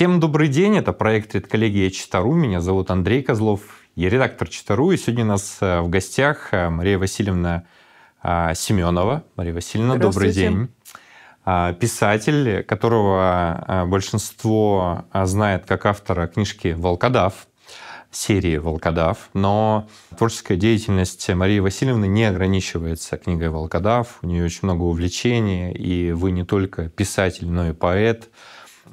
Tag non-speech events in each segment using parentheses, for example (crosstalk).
Всем добрый день, это проект «Редколлегия Читару». Меня зовут Андрей Козлов, я редактор Читару, и сегодня у нас э, в гостях э, Мария Васильевна э, Семенова. Мария Васильевна, добрый день. А, писатель, которого большинство знает как автора книжки «Волкодав», серии «Волкодав», но творческая деятельность Марии Васильевны не ограничивается книгой «Волкодав». У нее очень много увлечений, и вы не только писатель, но и поэт –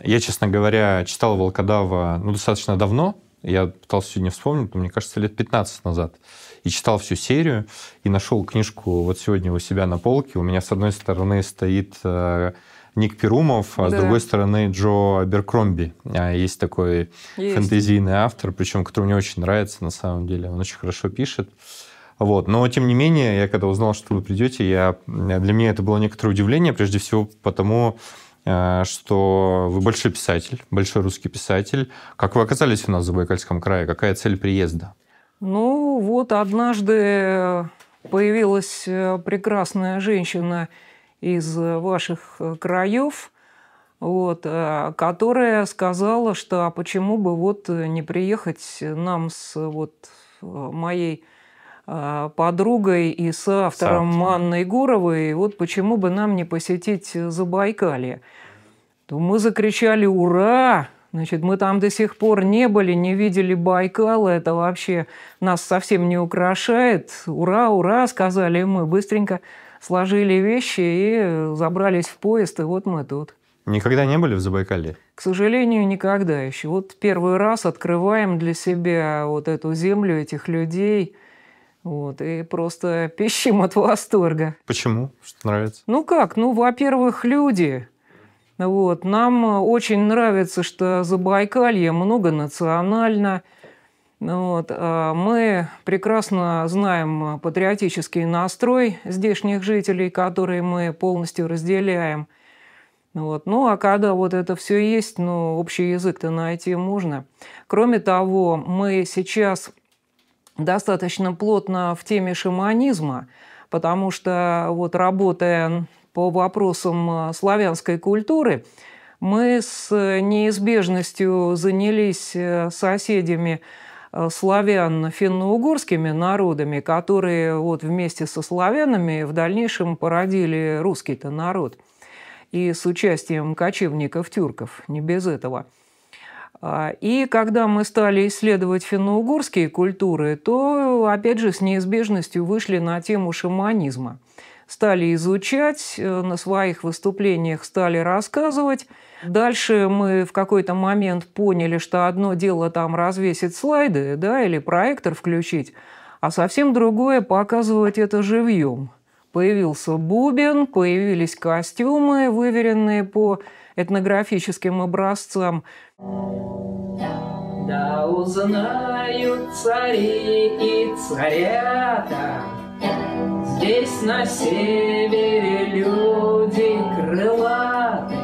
я, честно говоря, читал Волкодава ну, достаточно давно. Я пытался сегодня вспомнить, но мне кажется, лет 15 назад. И читал всю серию, и нашел книжку вот сегодня у себя на полке. У меня, с одной стороны, стоит э, Ник Перумов, а да. с другой стороны Джо Беркромби. А, есть такой Есть. фэнтезийный автор, причем который мне очень нравится на самом деле. Он очень хорошо пишет. Вот. Но, тем не менее, я когда узнал, что вы придете, я... для меня это было некоторое удивление, прежде всего потому, Э, что вы большой писатель, большой русский писатель. Как вы оказались у нас в Забайкальском крае? Какая цель приезда? Ну, вот однажды э, появилась э, прекрасная женщина из ваших краев, вот, которая сказала, что а почему бы вот не приехать нам с вот моей подругой и соавтором Савтра. Анной Гуровой, вот почему бы нам не посетить Забайкалье то мы закричали «Ура!» Значит, мы там до сих пор не были, не видели Байкала, это вообще нас совсем не украшает. «Ура, ура!» сказали мы, быстренько сложили вещи и забрались в поезд, и вот мы тут. Никогда не были в Забайкалье? К сожалению, никогда еще. Вот первый раз открываем для себя вот эту землю, этих людей. Вот, и просто пищим от восторга. Почему? Что нравится? Ну как? Ну, во-первых, люди. Вот. Нам э, очень нравится, что Забайкалье многонационально. Вот. А мы прекрасно знаем э, патриотический настрой здешних жителей, которые мы полностью разделяем. Вот. Ну, а когда вот это все есть, ну, общий язык-то найти можно. Кроме того, мы сейчас достаточно плотно в теме шаманизма, потому что вот работая по вопросам э, славянской культуры, мы с неизбежностью занялись э, соседями э, славян финно-угорскими народами, которые вот вместе со славянами в дальнейшем породили русский-то народ. И с участием кочевников-тюрков, не без этого. А, и когда мы стали исследовать финно-угорские культуры, то, опять же, с неизбежностью вышли на тему шаманизма – стали изучать, э, на своих выступлениях стали рассказывать. Дальше мы в какой-то момент поняли, что одно дело там развесить слайды да, или проектор включить, а совсем другое – показывать это живьем. Появился бубен, появились костюмы, выверенные по этнографическим образцам. Да узнают цари и царята, Здесь на севере люди крылаты,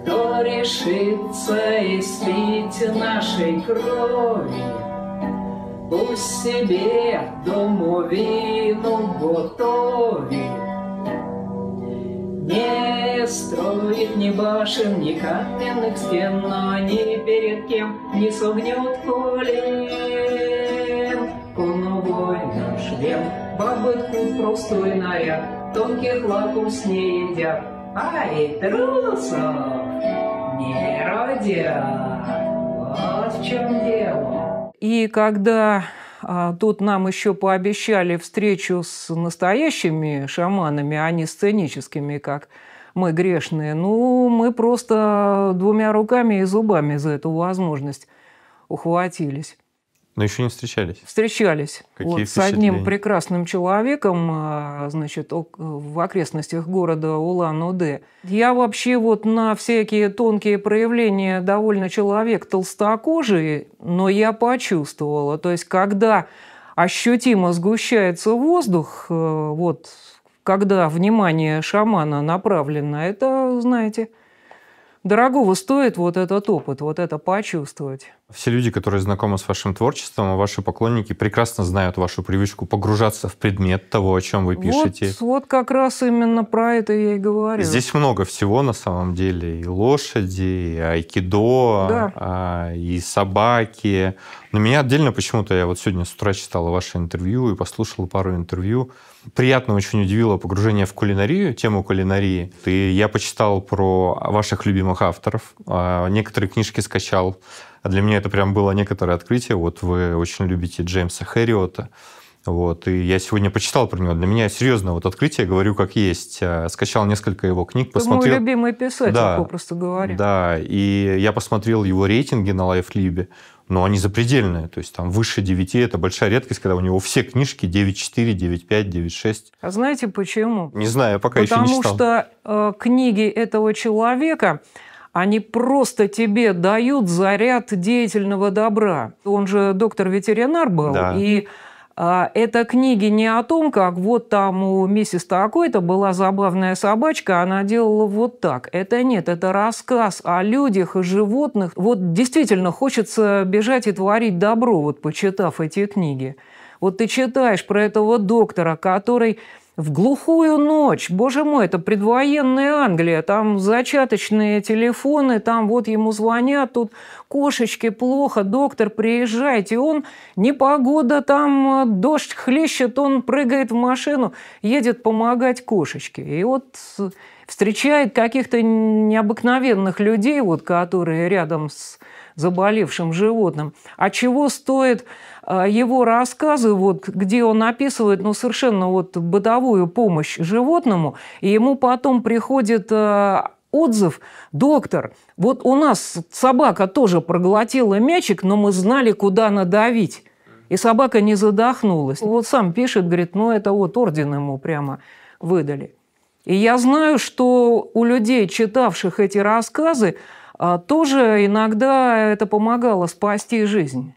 Кто решится испить нашей крови, Пусть себе вину готовит, Не строит ни башен, ни каменных стен, Но ни перед кем не согнет колен, Конвой наш век бабочку просто линаря, тонких лаков не едят. Ай, трусов не родят. Вот в чем дело. И когда а, тут нам еще пообещали встречу с настоящими шаманами, а не сценическими, как мы грешные, ну, мы просто двумя руками и зубами за эту возможность ухватились. Но еще не встречались. Встречались. Какие вот, с одним прекрасным человеком, а, значит, в окрестностях города Улан-Удэ. Я вообще вот на всякие тонкие проявления довольно человек толстокожий, но я почувствовала. То есть, когда ощутимо сгущается воздух, э, вот, когда внимание шамана направлено, это, знаете, дорогого стоит вот этот опыт, вот это почувствовать. Все люди, которые знакомы с вашим творчеством, а ваши поклонники прекрасно знают вашу привычку погружаться в предмет того, о чем вы пишете. Вот, вот как раз именно про это я и говорю. Здесь много всего на самом деле. И лошади, и айкидо, да. А, и собаки. Но меня отдельно почему-то, я вот сегодня с утра читала ваше интервью и послушал пару интервью. Приятно очень удивило погружение в кулинарию, тему кулинарии. И я почитал про ваших любимых авторов. А, некоторые книжки скачал а для меня это прям было некоторое открытие. Вот вы очень любите Джеймса Хэриота. Вот, и я сегодня почитал про него. Для меня серьезно вот открытие, говорю как есть. А, скачал несколько его книг, посмотрел... Мой любимый писатель, да, попросту говоря. Да, и я посмотрел его рейтинги на Лайфлибе. но они запредельные. То есть там выше 9, это большая редкость, когда у него все книжки 9.4, 9.5, 9.6. А знаете почему? Не знаю, я пока Потому еще не читал. Потому что э, книги этого человека они просто тебе дают заряд деятельного добра. Он же доктор-ветеринар был, да. и а, это книги не о том, как вот там у миссис такой-то была забавная собачка, она делала вот так. Это нет, это рассказ о людях и животных. Вот действительно хочется бежать и творить добро, вот почитав эти книги. Вот ты читаешь про этого доктора, который в глухую ночь, боже мой, это предвоенная Англия, там зачаточные телефоны, там вот ему звонят, тут кошечки плохо, доктор, приезжайте. Он, непогода, там э, дождь хлещет, он прыгает в машину, едет помогать кошечке. И вот э, встречает каких-то необыкновенных людей, вот, которые рядом с заболевшим животным. А чего стоит а, его рассказы, вот, где он описывает ну, совершенно вот, бытовую помощь животному, и ему потом приходит э, отзыв. Доктор, вот у нас собака тоже проглотила мячик, но мы знали, куда надавить. И собака не задохнулась. Вот сам пишет, говорит, ну это вот орден ему прямо выдали. И я знаю, что у людей, читавших эти рассказы, а, тоже иногда это помогало спасти жизнь.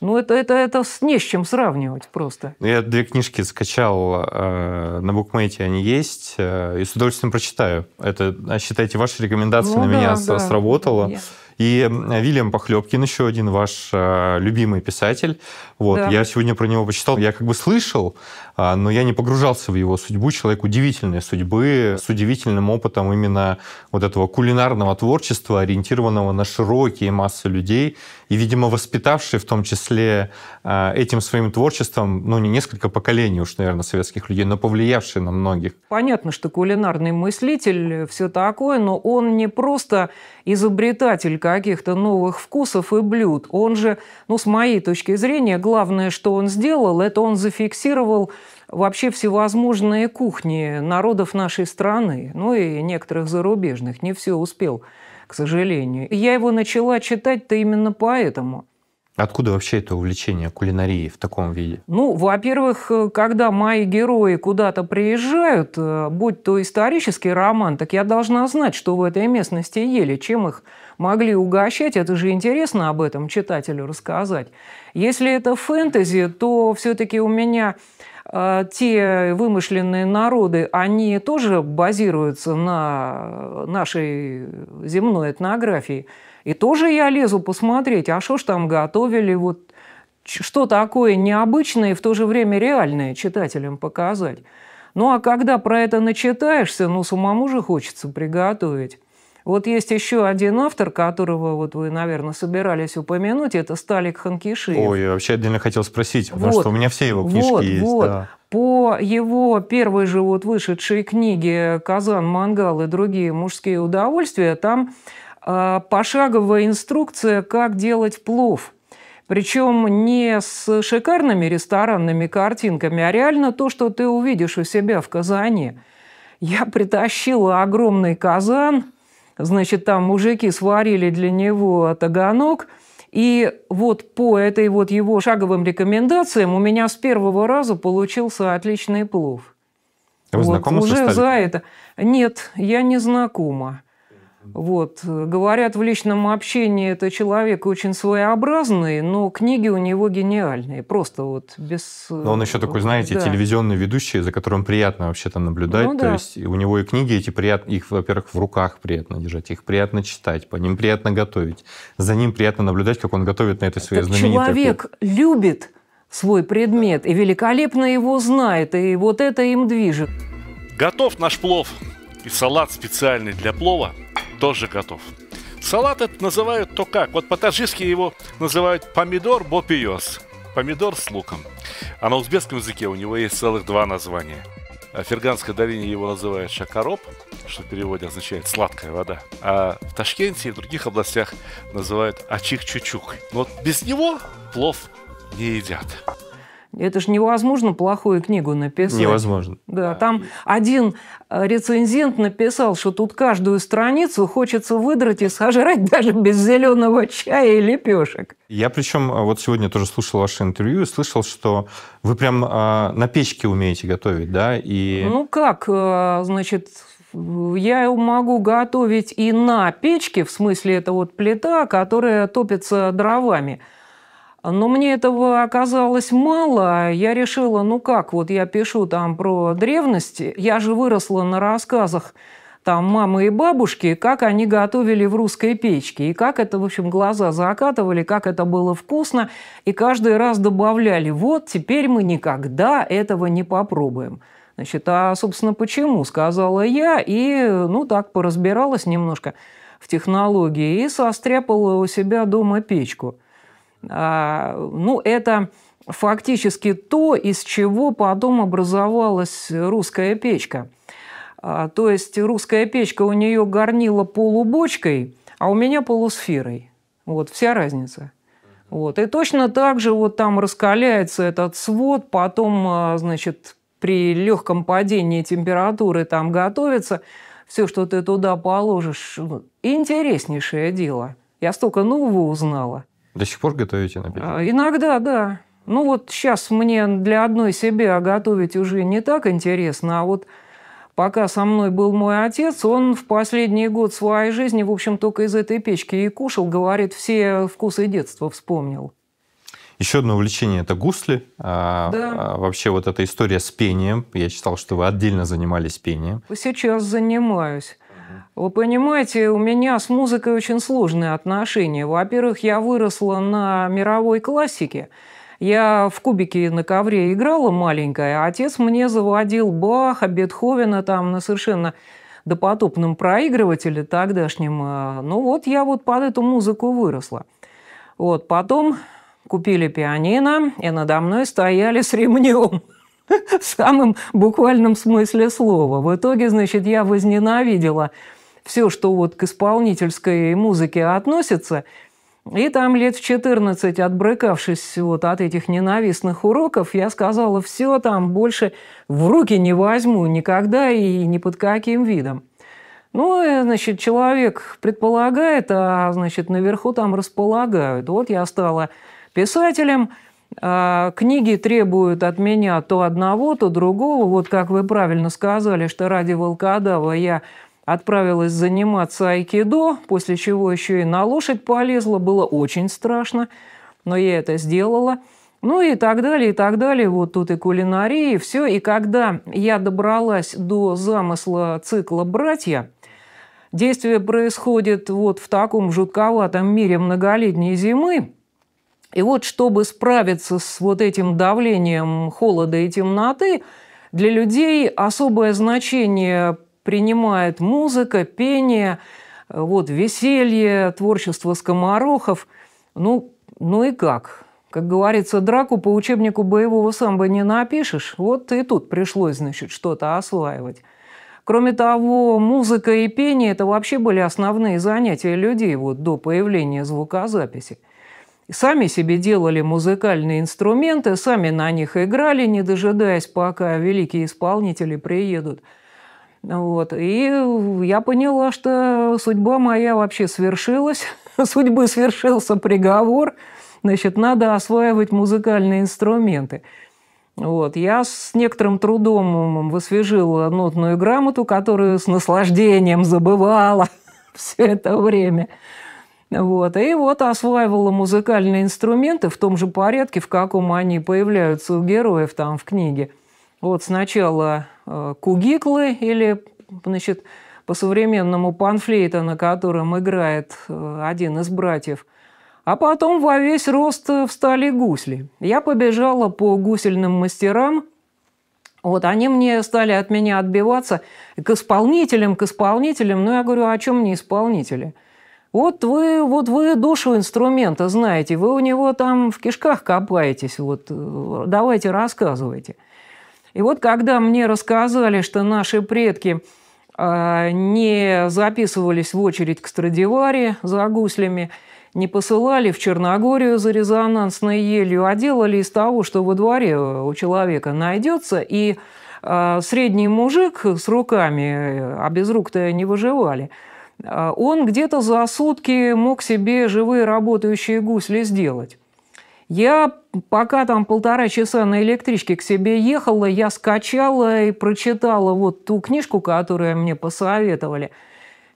Ну, это, это, это не с чем сравнивать просто. Ну, я две книжки скачал э, на букмейте, они есть, э, и с удовольствием прочитаю. Это, а, считайте, ваши рекомендации ну, на да, меня да. сработала. Yeah. И Вильям Похлебкин, еще один ваш э, любимый писатель. Вот, да. Я сегодня про него почитал. Я как бы слышал, э, но я не погружался в его судьбу. Человек удивительной судьбы, с удивительным опытом именно вот этого кулинарного творчества, ориентированного на широкие массы людей и, видимо, воспитавший в том числе э, этим своим творчеством, ну, не несколько поколений уж, наверное, советских людей, но повлиявший на многих. Понятно, что кулинарный мыслитель, все такое, но он не просто изобретатель каких-то новых вкусов и блюд. Он же, ну, с моей точки зрения, главное, что он сделал, это он зафиксировал вообще всевозможные кухни народов нашей страны, ну и некоторых зарубежных. Не все успел к сожалению. Я его начала читать-то именно поэтому. Откуда вообще это увлечение кулинарией в таком виде? Ну, во-первых, э, когда мои герои куда-то приезжают, э, будь то исторический роман, так я должна знать, что в этой местности ели, чем их могли угощать. Это же интересно об этом читателю рассказать. Если это фэнтези, то все-таки у меня а, те вымышленные народы, они тоже базируются на нашей земной этнографии. И тоже я лезу посмотреть, а что ж там готовили, вот что такое необычное и в то же время реальное читателям показать. Ну а когда про это начитаешься, ну самому же хочется приготовить. Вот есть еще один автор, которого вот вы, наверное, собирались упомянуть, это Сталик Ханкиши. Ой, я вообще отдельно хотел спросить, потому что у меня все его книжки вот, есть. Вот. Да. По его первой же вот вышедшей книге «Казан, мангал и другие мужские удовольствия» там э, пошаговая инструкция, как делать плов – причем не с шикарными ресторанными картинками, а реально то, что ты увидишь у себя в Казани. Я притащила огромный казан, Значит, там мужики сварили для него таганок. И вот по этой вот его шаговым рекомендациям у меня с первого раза получился отличный плов. Вы вот, знакомы уже со за это. Нет, я не знакома. Вот. Говорят, в личном общении это человек очень своеобразный, но книги у него гениальные. Просто вот без... Но он еще такой, знаете, да. телевизионный ведущий, за которым приятно вообще-то наблюдать. Ну, да. То есть у него и книги эти приятно... Их, во-первых, в руках приятно держать, их приятно читать, по ним приятно готовить. За ним приятно наблюдать, как он готовит на этой своей так знаменитой... Человек любит свой предмет и великолепно его знает, и вот это им движет. Готов наш плов и салат специальный для плова – тоже готов. Салат этот называют то как. Вот по-таджикски его называют помидор бопиос. Помидор с луком. А на узбекском языке у него есть целых два названия. А в Ферганской долине его называют шакароб, что в переводе означает «сладкая вода». А в Ташкенте и в других областях называют ачих чучук Но вот без него плов не едят. Это же невозможно плохую книгу написать. Невозможно. Да, там один э, рецензент написал, что тут каждую страницу хочется выдрать и сожрать (laughs) даже без зеленого чая и лепешек. Я причем э, вот сегодня тоже слушал ваше интервью и слышал, что вы прям э, на печке умеете готовить, да? И... Ну как, э, значит, я могу готовить и на печке, в смысле это вот плита, которая топится дровами. Но мне этого оказалось мало. Я решила, ну как, вот я пишу там про древности. Я же выросла на рассказах там мамы и бабушки, как они готовили в русской печке, и как это, в общем, глаза закатывали, как это было вкусно, и каждый раз добавляли, вот теперь мы никогда этого не попробуем. Значит, а, собственно, почему, сказала я, и, ну, так поразбиралась немножко в технологии, и состряпала у себя дома печку – а, ну, это фактически то, из чего потом образовалась русская печка. А, то есть русская печка у нее горнила полубочкой, а у меня полусферой. Вот вся разница. Вот. И точно так же вот там раскаляется этот свод, потом, а, значит, при легком падении температуры там готовится, все, что ты туда положишь. Интереснейшее дело. Я столько нового узнала. До сих пор готовите на печь? А, иногда, да. Ну вот сейчас мне для одной себя готовить уже не так интересно, а вот пока со мной был мой отец, он в последний год своей жизни, в общем, только из этой печки и кушал, говорит, все вкусы детства вспомнил. Еще одно увлечение – это гусли. А, да. А, вообще вот эта история с пением. Я читал, что вы отдельно занимались пением. Сейчас занимаюсь. Вы понимаете, у меня с музыкой очень сложные отношения. Во-первых, я выросла на мировой классике. Я в кубике на ковре играла маленькая, а отец мне заводил Баха, Бетховена там на совершенно допотопном проигрывателе тогдашнем. А, ну вот я вот под эту музыку выросла. Вот потом купили пианино, и надо мной стояли с ремнем в самом буквальном смысле слова. В итоге, значит, я возненавидела все, что вот к исполнительской музыке относится. И там лет в 14, отбрыкавшись вот от этих ненавистных уроков, я сказала, все там больше в руки не возьму никогда и ни под каким видом. Ну, э, значит, человек предполагает, а, значит, наверху там располагают. Вот я стала писателем – а, книги требуют от меня то одного, то другого. Вот как вы правильно сказали, что ради волкодава я отправилась заниматься айкидо, после чего еще и на лошадь полезла. Было очень страшно, но я это сделала. Ну и так далее, и так далее. Вот тут и кулинарии, и все. И когда я добралась до замысла цикла «Братья», действие происходит вот в таком жутковатом мире многолетней зимы, и вот чтобы справиться с вот этим давлением холода и темноты, для людей особое значение принимает музыка, пение, вот, веселье, творчество скоморохов. Ну, ну и как? Как говорится, драку по учебнику боевого самбо не напишешь. Вот и тут пришлось, значит, что-то осваивать. Кроме того, музыка и пение – это вообще были основные занятия людей вот, до появления звукозаписи. Сами себе делали музыкальные инструменты, сами на них играли, не дожидаясь, пока великие исполнители приедут. Вот. И я поняла, что судьба моя вообще свершилась, (laughs) судьбы свершился приговор, значит, надо осваивать музыкальные инструменты. Вот. Я с некоторым трудом высвежила нотную грамоту, которую с наслаждением забывала (laughs) все это время. Вот. И вот осваивала музыкальные инструменты в том же порядке, в каком они появляются у героев там в книге. Вот сначала э, кугиклы или, значит, по-современному панфлейта, на котором играет э, один из братьев. А потом во весь рост э, встали гусли. Я побежала по гусельным мастерам, вот, они мне стали от меня отбиваться к исполнителям, к исполнителям. Ну, я говорю, «А о чем не исполнители? Вот вы, вот вы душу инструмента знаете, вы у него там в кишках копаетесь, вот э, давайте рассказывайте. И вот когда мне рассказали, что наши предки э, не записывались в очередь к Страдиваре за гуслями, не посылали в Черногорию за резонансной елью, а делали из того, что во дворе э, у человека найдется, и э, средний мужик с руками, э, а без рук-то не выживали – а он где-то за сутки мог себе живые работающие гусли сделать. Я пока там полтора часа на электричке к себе ехала, я скачала и прочитала вот ту книжку, которую мне посоветовали.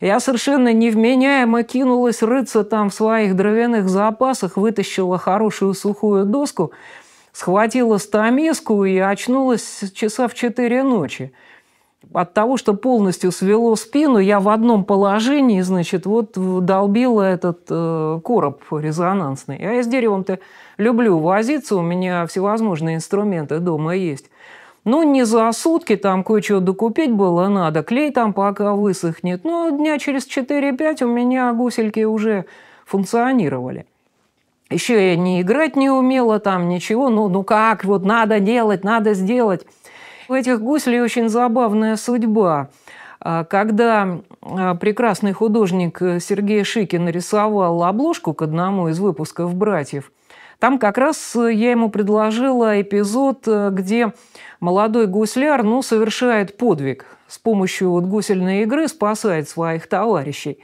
Я совершенно невменяемо кинулась рыться там в своих дровяных запасах, вытащила хорошую сухую доску, схватила стамеску и очнулась часа в четыре ночи – от того, что полностью свело спину, я в одном положении, значит, вот долбила этот э, короб резонансный. А я с деревом-то люблю возиться, у меня всевозможные инструменты дома есть. Ну, не за сутки, там кое-чего докупить было надо, клей там пока высохнет. Но ну, дня через 4-5 у меня гусельки уже функционировали. Еще я не играть не умела там, ничего, ну, ну как, вот надо делать, надо сделать. У этих гуслей очень забавная судьба. А, когда а, прекрасный художник э, Сергей Шикин рисовал обложку к одному из выпусков «Братьев», там как раз э, я ему предложила эпизод, э, где молодой гусляр ну, совершает подвиг. С помощью вот гусельной игры спасает своих товарищей.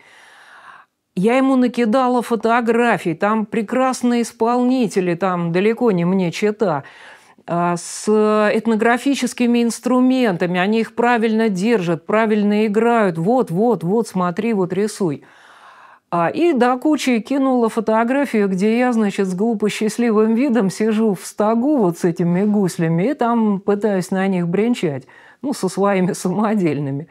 Я ему накидала фотографии, там прекрасные исполнители, там далеко не мне чита. А, с этнографическими инструментами, они их правильно держат, правильно играют, вот, вот, вот, смотри, вот рисуй. А, и до кучи кинула фотографию, где я, значит, с глупо счастливым видом сижу в стогу вот с этими гуслями и там пытаюсь на них бренчать, ну, со своими самодельными.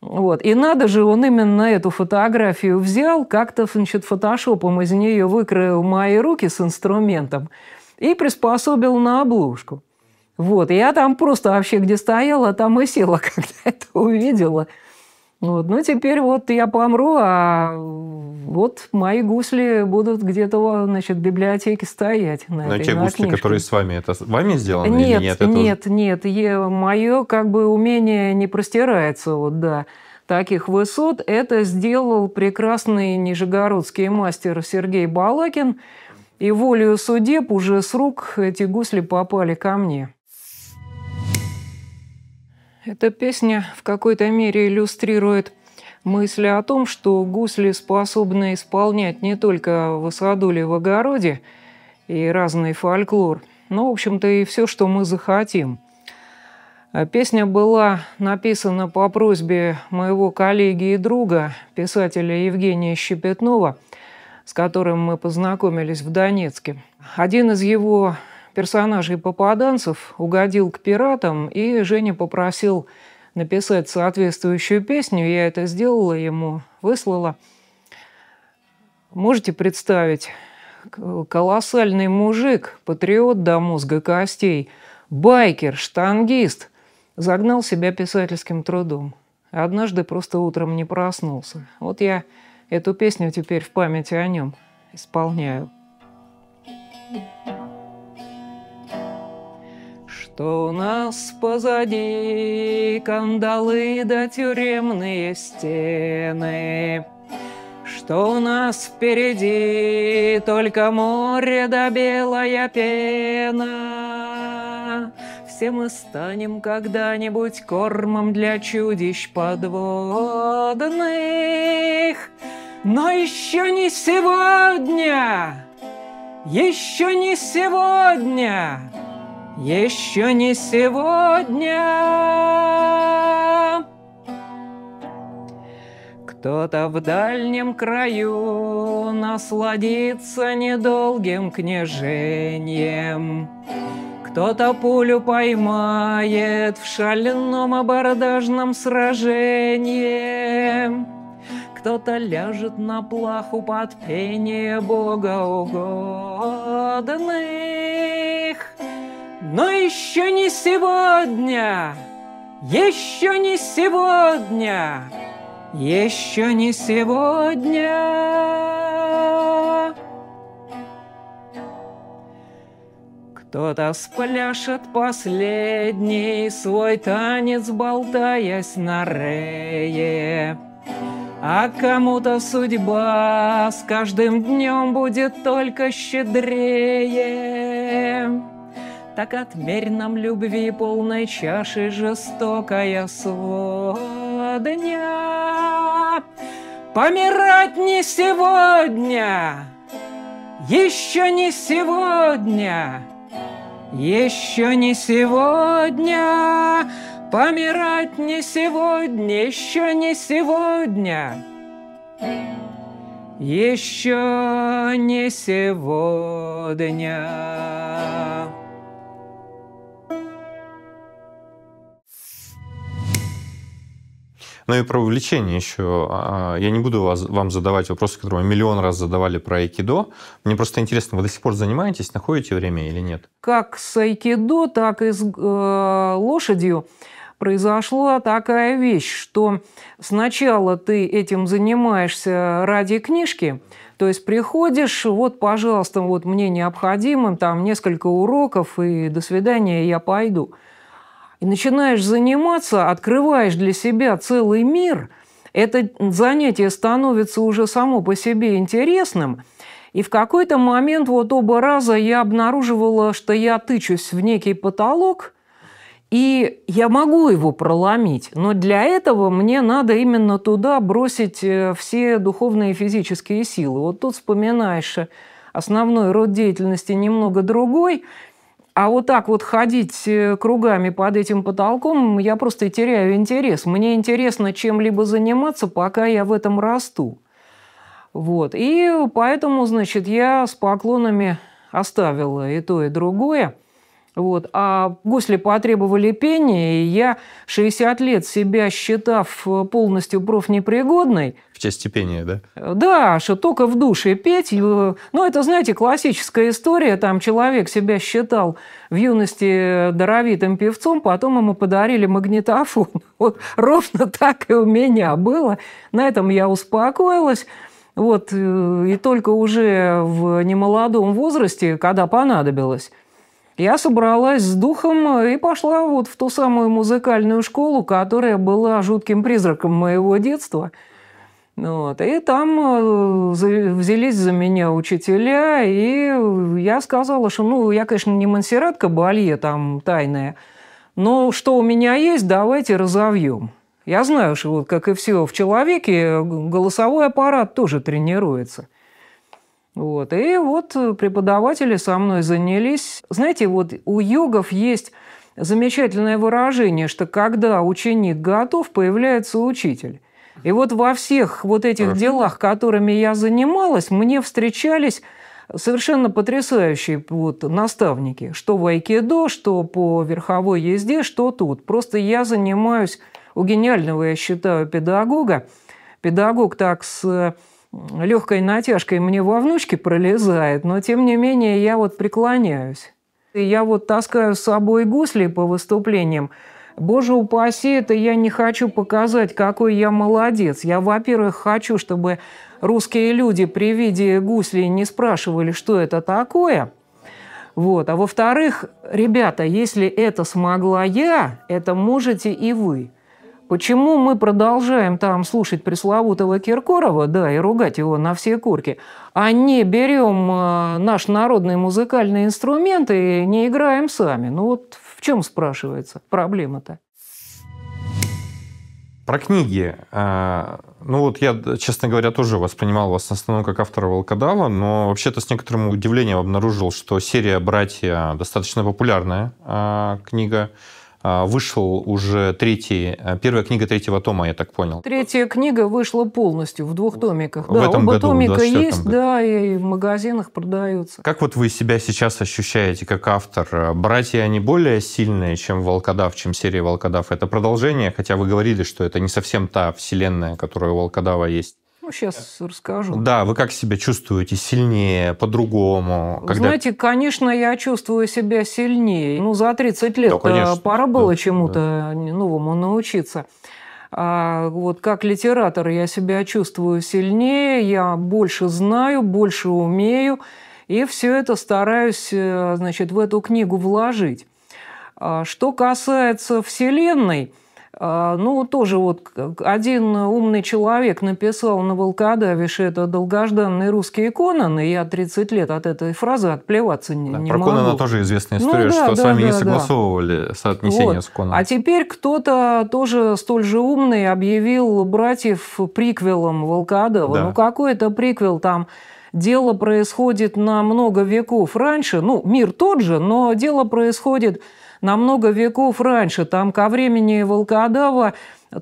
Вот. И надо же, он именно эту фотографию взял, как-то, значит, фотошопом из нее выкроил мои руки с инструментом – и приспособил на обложку. Вот, И я там просто вообще где стояла, там и села, (laughs) когда это увидела. Вот, ну, теперь вот я помру, а вот мои гусли будут где-то, значит, в библиотеке стоять. На Но этой, те на гусли, книжке. которые с вами, это с вами сделаны нет, или нет? Это... Нет, нет, я, мое как бы умение не простирается вот до да, таких высот. Это сделал прекрасный нижегородский мастер Сергей Балакин – и волею судеб уже с рук эти гусли попали ко мне. Эта песня в какой-то мере иллюстрирует мысли о том, что гусли способны исполнять не только высадули в огороде и разный фольклор, но, в общем-то, и все, что мы захотим. Песня была написана по просьбе моего коллеги и друга, писателя Евгения Щепетнова – с которым мы познакомились в Донецке. Один из его персонажей попаданцев угодил к пиратам, и Женя попросил написать соответствующую песню. Я это сделала ему, выслала. Можете представить, колоссальный мужик, патриот до мозга костей, байкер, штангист, загнал себя писательским трудом. Однажды просто утром не проснулся. Вот я Эту песню теперь в памяти о нем исполняю. Что у нас позади кандалы да тюремные стены, Что у нас впереди только море да белая пена, все мы станем когда-нибудь кормом для чудищ подводных. Но еще не сегодня! Еще не сегодня! Еще не сегодня! Кто-то в дальнем краю насладится недолгим княжением. Кто-то пулю поймает в шальном абордажном сражении. Кто-то ляжет на плаху под пение богоугодных. Но еще не сегодня, еще не сегодня, еще не сегодня. Кто-то спляшет последний свой танец, болтаясь на рее. А кому-то судьба с каждым днем будет только щедрее. Так отмерь нам любви полной чаши жестокая сводня. Помирать не сегодня, еще не сегодня. Еще не сегодня, помирать не сегодня, еще не сегодня. Еще не сегодня. Ну и про увлечение еще. А, а, я не буду вас, вам задавать вопросы, которые мы миллион раз задавали про айкидо. Мне просто интересно, вы до сих пор занимаетесь, находите время или нет? Как с айкидо, так и с э, лошадью произошла такая вещь, что сначала ты этим занимаешься ради книжки, то есть приходишь, вот, пожалуйста, вот мне необходимо там несколько уроков, и до свидания, я пойду и начинаешь заниматься, открываешь для себя целый мир, это занятие становится уже само по себе интересным. И в какой-то момент вот оба раза я обнаруживала, что я тычусь в некий потолок, и я могу его проломить, но для этого мне надо именно туда бросить э, все духовные и физические силы. Вот тут вспоминаешь э, основной род деятельности немного другой – а вот так вот ходить э, кругами под этим потолком, я просто теряю интерес. Мне интересно чем-либо заниматься, пока я в этом расту. Вот. И поэтому, значит, я с поклонами оставила и то, и другое. Вот. А гусли потребовали пения, и я 60 лет себя считав э, полностью профнепригодной... В части пения, да? Да, что только в душе петь. Э, ну, это, знаете, классическая история. Там человек себя считал в юности даровитым певцом, потом ему подарили магнитофон. (laughs) Вот ровно так и у меня было. На этом я успокоилась. Вот, э, и только уже в немолодом возрасте, когда понадобилось, я собралась с духом и пошла вот в ту самую музыкальную школу, которая была жутким призраком моего детства. Вот. И там э, взялись за меня учителя, и я сказала, что, ну, я, конечно, не мансератка, Кабалье там тайная, но что у меня есть, давайте разовьем. Я знаю, что вот, как и все в человеке, голосовой аппарат тоже тренируется – вот. И вот э, преподаватели со мной занялись. Знаете, вот у йогов есть замечательное выражение, что когда ученик готов, появляется учитель. И вот во всех вот этих Хорошо. делах, которыми я занималась, мне встречались совершенно потрясающие вот наставники, что в айкидо, что по верховой езде, что тут. Просто я занимаюсь у гениального, я считаю, педагога. Педагог так с легкой натяжкой мне во внучке пролезает, но тем не менее я вот преклоняюсь. И я вот таскаю с собой гусли по выступлениям. Боже упаси, это я не хочу показать, какой я молодец. Я, во-первых, хочу, чтобы русские люди при виде гуслей не спрашивали, что это такое. Вот. А во-вторых, ребята, если это смогла я, это можете и вы. Почему мы продолжаем там слушать пресловутого Киркорова, да, и ругать его на все курки, а не берем э, наш народный музыкальный инструмент и не играем сами? Ну вот в чем, спрашивается, проблема-то? Про книги. А, ну вот я, честно говоря, тоже воспринимал вас в основном как автора Волкодава, но вообще-то с некоторым удивлением обнаружил, что серия «Братья» достаточно популярная а, книга. А, вышел уже третий, а, первая книга третьего тома, я так понял. Третья книга вышла полностью в двух томиках. В да, этом оба году, томика есть, году. да, и в магазинах продаются. Как вот вы себя сейчас ощущаете как автор? А, братья, они более сильные, чем Волкодав, чем серия Волкодав? Это продолжение, хотя вы говорили, что это не совсем та вселенная, которая у Волкодава есть. Ну, сейчас расскажу. Да, вы как себя чувствуете? Сильнее, по-другому? Когда... Знаете, конечно, я чувствую себя сильнее. Ну, за 30 лет да, э, пора было да, чему-то да. новому научиться. А вот как литератор я себя чувствую сильнее, я больше знаю, больше умею, и все это стараюсь, э, значит, в эту книгу вложить. А, что касается Вселенной – а, ну, тоже вот один умный человек написал на Волкодавише это долгожданный русский Конан, и я 30 лет от этой фразы отплеваться не, да, не про могу. Про Конана тоже известная ну история, ну, да, что да, вами да, не согласовывали да. соотнесение вот. с Конаном. А теперь кто-то тоже столь же умный объявил братьев приквелом Волкодава. Да. Ну, какой это приквел там? Дело происходит на много веков раньше. Ну, мир тот же, но дело происходит на много веков раньше. Там ко времени Волкодава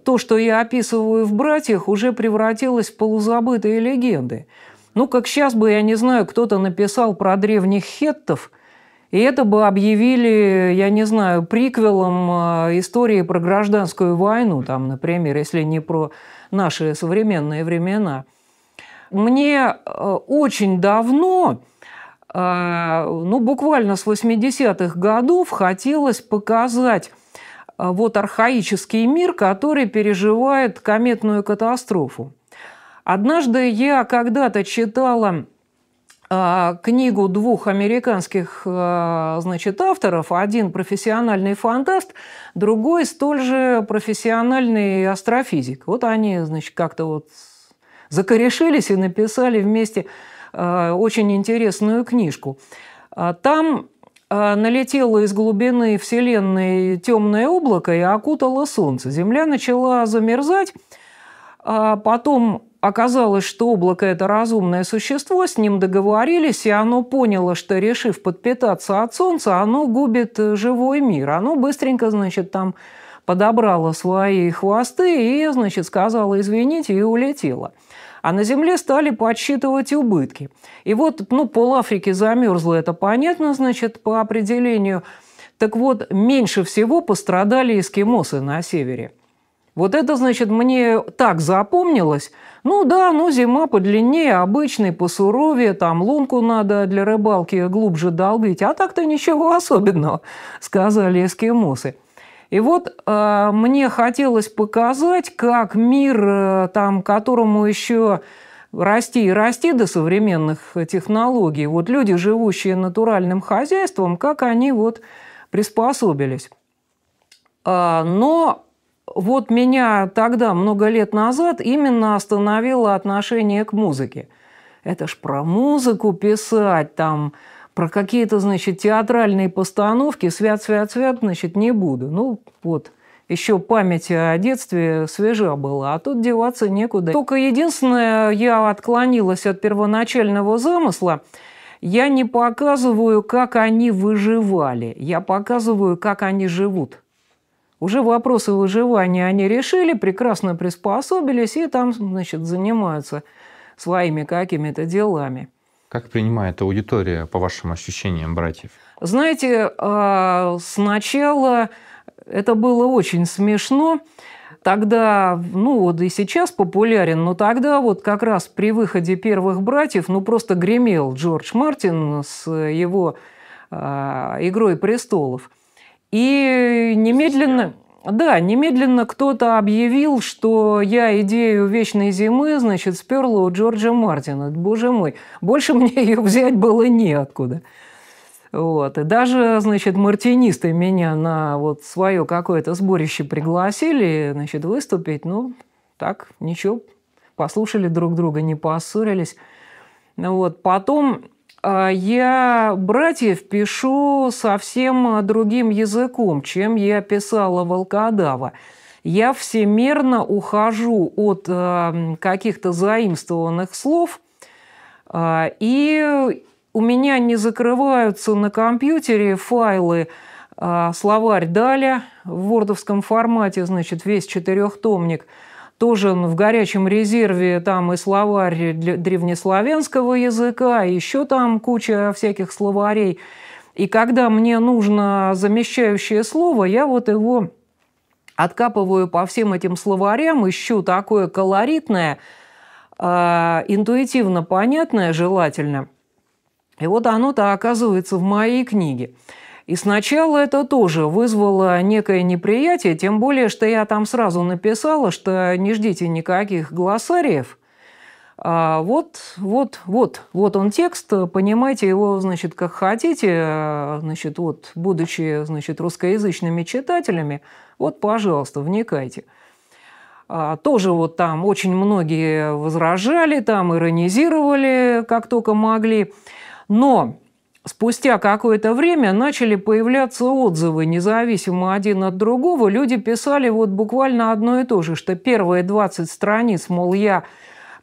то, что я описываю в «Братьях», уже превратилось в полузабытые легенды. Ну, как сейчас бы, я не знаю, кто-то написал про древних хеттов, и это бы объявили, я не знаю, приквелом а, истории про гражданскую войну, там, например, если не про наши современные времена. Мне э, очень давно а, ну, буквально с 80-х годов хотелось показать а, вот архаический мир, который переживает кометную катастрофу. Однажды я когда-то читала а, книгу двух американских значит, авторов. Один профессиональный фантаст, другой столь же профессиональный астрофизик. Вот они значит, как-то вот закорешились и написали вместе Э, очень интересную книжку. А там э, налетело из глубины Вселенной темное облако и окутало Солнце. Земля начала замерзать, а потом оказалось, что облако – это разумное существо, с ним договорились, и оно поняло, что, решив подпитаться от Солнца, оно губит э, живой мир. Оно быстренько, значит, там подобрало свои хвосты и, значит, сказала «извините» и улетела – а на земле стали подсчитывать убытки. И вот, ну, пол Африки замерзло, это понятно, значит, по определению. Так вот, меньше всего пострадали эскимосы на севере. Вот это, значит, мне так запомнилось. Ну да, но ну, зима подлиннее, обычный, посуровее, там лунку надо для рыбалки глубже долбить. А так-то ничего (laughs) особенного, сказали эскимосы. И вот э, мне хотелось показать, как мир, э, там, которому еще расти и расти до современных э, технологий, вот люди, живущие натуральным хозяйством, как они вот приспособились. Э, но вот меня тогда, много лет назад, именно остановило отношение к музыке. Это ж про музыку писать, там, про какие-то, значит, театральные постановки «Свят, свят, свят», значит, не буду. Ну, вот, еще память о детстве свежа была, а тут деваться некуда. Только единственное, я отклонилась от первоначального замысла. Я не показываю, как они выживали. Я показываю, как они живут. Уже вопросы выживания они решили, прекрасно приспособились и там, значит, занимаются своими какими-то делами. Как принимает аудитория, по вашим ощущениям, братьев? Знаете, а, сначала это было очень смешно. Тогда, ну вот и сейчас популярен, но тогда вот как раз при выходе первых братьев, ну просто гремел Джордж Мартин с его э, «Игрой престолов». И немедленно... Да, немедленно кто-то объявил, что я идею вечной зимы, значит, сперла у Джорджа Мартина. Боже мой, больше мне (laughs) ее взять было неоткуда. Вот. И даже, значит, мартинисты меня на вот свое какое-то сборище пригласили, значит, выступить. Ну, так, ничего, послушали друг друга, не поссорились. Ну вот. Потом а я братьев пишу совсем другим языком, чем я писала Волкодава. Я всемерно ухожу от эм, каких-то заимствованных слов, а, и у меня не закрываются на компьютере файлы а, словарь Даля в вордовском формате, значит, весь четырехтомник – тоже в горячем резерве там и словарь древнеславянского языка, еще там куча всяких словарей. И когда мне нужно замещающее слово, я вот его откапываю по всем этим словарям, ищу такое колоритное, а, интуитивно понятное желательно. И вот оно-то оказывается в моей книге. И сначала это тоже вызвало некое неприятие, тем более, что я там сразу написала, что не ждите никаких глоссариев. А вот, вот, вот, вот он текст, понимайте его, значит, как хотите, а, значит, вот, будучи, значит, русскоязычными читателями, вот, пожалуйста, вникайте. А, тоже вот там очень многие возражали, там иронизировали, как только могли. Но Спустя какое-то время начали появляться отзывы, независимо один от другого. Люди писали вот буквально одно и то же, что первые 20 страниц, мол, я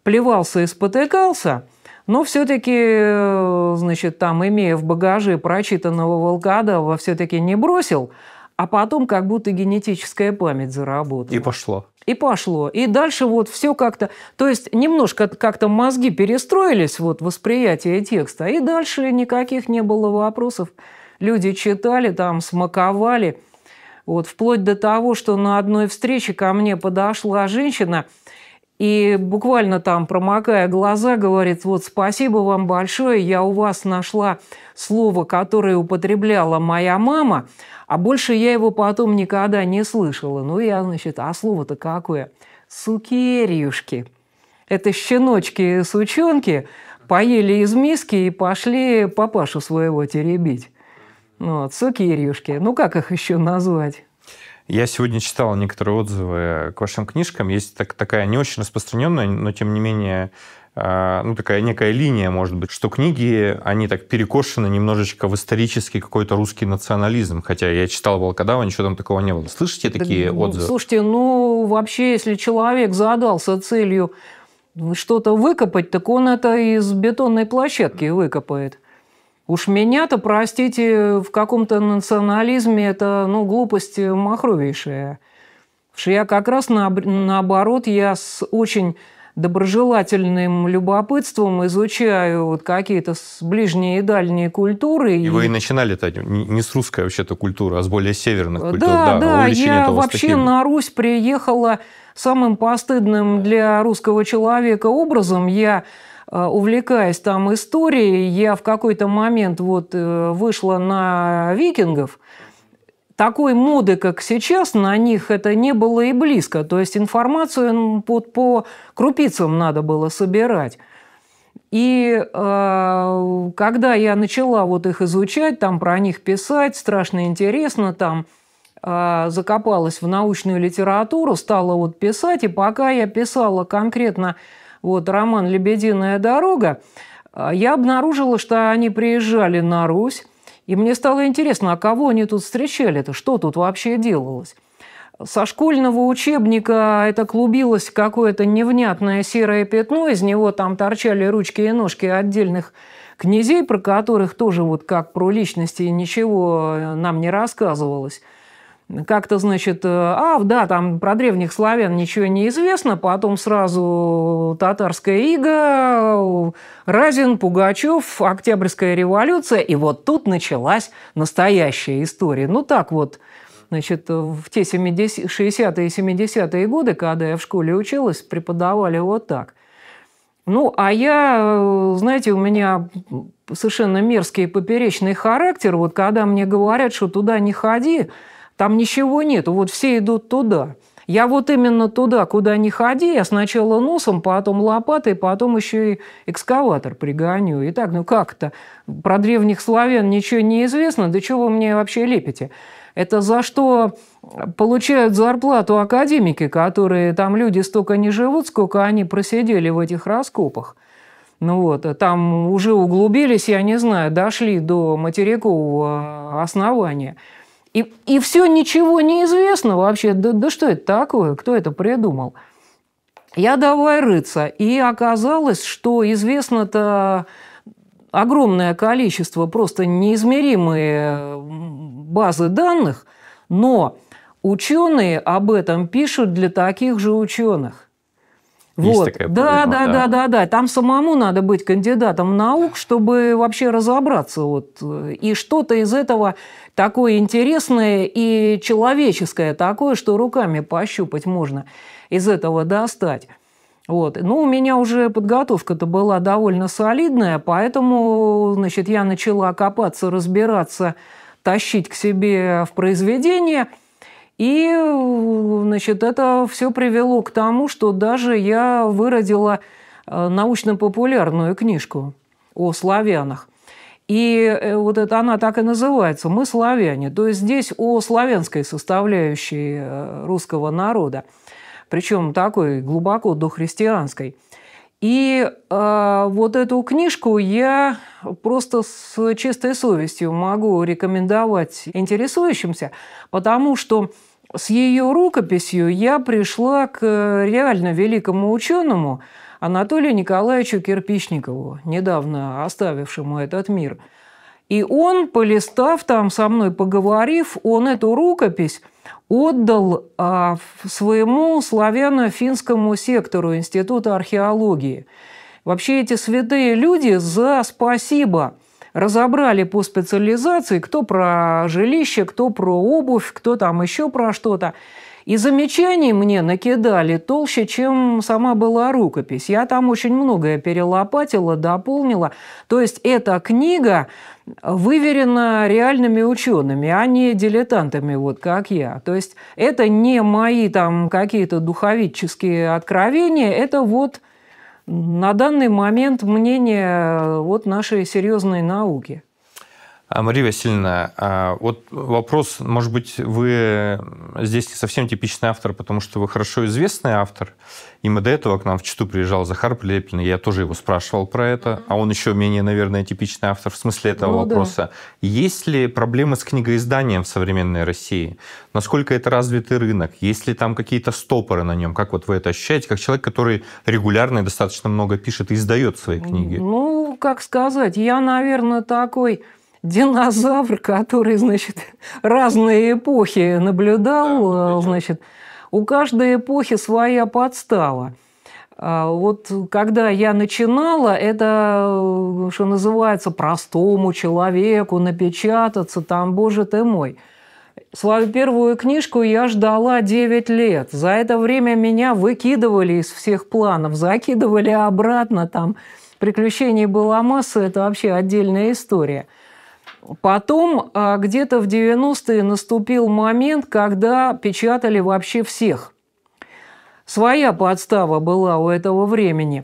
плевался и спотыкался, но все-таки, э, значит, там, имея в багаже прочитанного Волкадова, все-таки не бросил, а потом как будто генетическая память заработала. И пошла. И пошло. И дальше вот все как-то... То есть немножко как-то мозги перестроились, вот восприятие текста, и дальше никаких не было вопросов. Люди читали, там смаковали. Вот вплоть до того, что на одной встрече ко мне подошла женщина, и буквально там, промокая глаза, говорит, вот спасибо вам большое, я у вас нашла слово, которое употребляла моя мама, а больше я его потом никогда не слышала. Ну, я, значит, а слово-то какое? Сукерьюшки. Это щеночки сучонки поели из миски и пошли папашу своего теребить. Ну, вот, сукерьюшки. Ну, как их еще назвать? Я сегодня читал некоторые отзывы к вашим книжкам. Есть так, такая не очень распространенная, но тем не менее а, ну, такая некая линия, может быть, что книги, они так перекошены немножечко в исторический какой-то русский национализм. Хотя я читал Волкодава, ничего там такого не было. Слышите такие да, ну, отзывы? Слушайте, ну, вообще, если человек задался целью что-то выкопать, так он это из бетонной площадки выкопает. Уж меня-то, простите, в каком-то национализме это, ну, глупость махровейшая. Что я как раз на, наоборот, я с очень доброжелательным любопытством изучаю вот какие-то ближние и дальние культуры. И, и... вы и начинали-то не с русской вообще-то культуры, а с более северных культур. Да, да, да я вообще на Русь приехала самым постыдным для русского человека образом. Я а, увлекаясь там историей, я в какой-то момент вот э, вышла на викингов. Такой моды, как сейчас, на них это не было и близко. То есть информацию вот по крупицам надо было собирать. И э, когда я начала вот их изучать, там про них писать, страшно интересно, там э, закопалась в научную литературу, стала вот писать, и пока я писала конкретно э, вот роман «Лебединая дорога», а, я обнаружила, что они приезжали на Русь, и мне стало интересно, а кого они тут встречали это что тут вообще делалось. Со школьного учебника это клубилось какое-то невнятное серое пятно, из него там торчали ручки и ножки отдельных князей, про которых тоже вот как про личности ничего э, нам не рассказывалось как-то, значит, а, да, там про древних славян ничего не известно, потом сразу татарская ига, Разин, Пугачев, Октябрьская революция, и вот тут началась настоящая история. Ну так вот, значит, в те 70, 60-е и 70-е годы, когда я в школе училась, преподавали вот так. Ну, а я, э, знаете, у меня совершенно мерзкий поперечный характер. Вот когда мне говорят, что туда не ходи, там ничего нет, вот все идут туда. Я вот именно туда, куда не ходи, я сначала носом, потом лопатой, потом еще и экскаватор пригоню. И так, ну как то Про древних славян ничего не известно, да чего вы мне вообще лепите? Это за что получают зарплату академики, которые там люди столько не живут, сколько они просидели в этих раскопах. Ну вот, а там уже углубились, я не знаю, дошли до материкового основания – и, и все ничего не известно вообще. Да, да что это такое? Кто это придумал? Я давай рыться. И оказалось, что известно-то огромное количество, просто неизмеримые базы данных, но ученые об этом пишут для таких же ученых. Вот. Есть такая да, проблема, да, да, да, да, да. Там самому надо быть кандидатом наук, чтобы вообще разобраться. Вот. Э, и что-то из этого такое интересное и человеческое, такое, что руками пощупать можно из этого достать. Вот. Но ну, у меня уже подготовка-то была довольно солидная, поэтому значит, я начала копаться, разбираться, тащить к себе в произведение – и значит, это все привело к тому, что даже я выродила э, научно-популярную книжку о славянах. И э, вот это она так и называется «Мы славяне». То есть здесь о славянской составляющей э, русского народа, причем такой глубоко дохристианской. И э, вот эту книжку я просто с чистой совестью могу рекомендовать интересующимся, потому что с ее рукописью я пришла к э, реально великому ученому Анатолию Николаевичу Кирпичникову, недавно оставившему этот мир. И он, полистав там со мной, поговорив, он эту рукопись отдал а, своему славяно-финскому сектору Института археологии. Вообще эти святые люди за спасибо – разобрали по специализации, кто про жилище, кто про обувь, кто там еще про что-то. И замечаний мне накидали толще, чем сама была рукопись. Я там очень многое перелопатила, дополнила. То есть эта книга выверена реальными учеными, а не дилетантами, вот как я. То есть это не мои там какие-то духовические откровения, это вот на данный момент мнение вот э, нашей серьезной науки – а, Мария Васильевна, а, вот вопрос, может быть, вы здесь не совсем типичный автор, потому что вы хорошо известный автор, и мы до этого к нам в Читу приезжал Захар Прилепин, я тоже его спрашивал про это, а он еще менее, наверное, типичный автор в смысле этого ну, вопроса. Да. Есть ли проблемы с книгоизданием в современной России? Насколько это развитый рынок? Есть ли там какие-то стопоры на нем? Как вот вы это ощущаете, как человек, который регулярно и достаточно много пишет и издает свои книги? Ну, как сказать, я, наверное, такой динозавр, который, значит, разные эпохи наблюдал, да, э, значит, у каждой эпохи своя подстава. А вот когда я начинала, это, э, что называется, простому человеку напечататься, там, боже ты мой. Свою первую книжку я ждала 9 лет. За это время меня выкидывали из всех планов, закидывали обратно там. Приключений была масса, это вообще отдельная история – Потом а, где-то в 90-е наступил момент, когда печатали вообще всех. Своя подстава была у этого времени.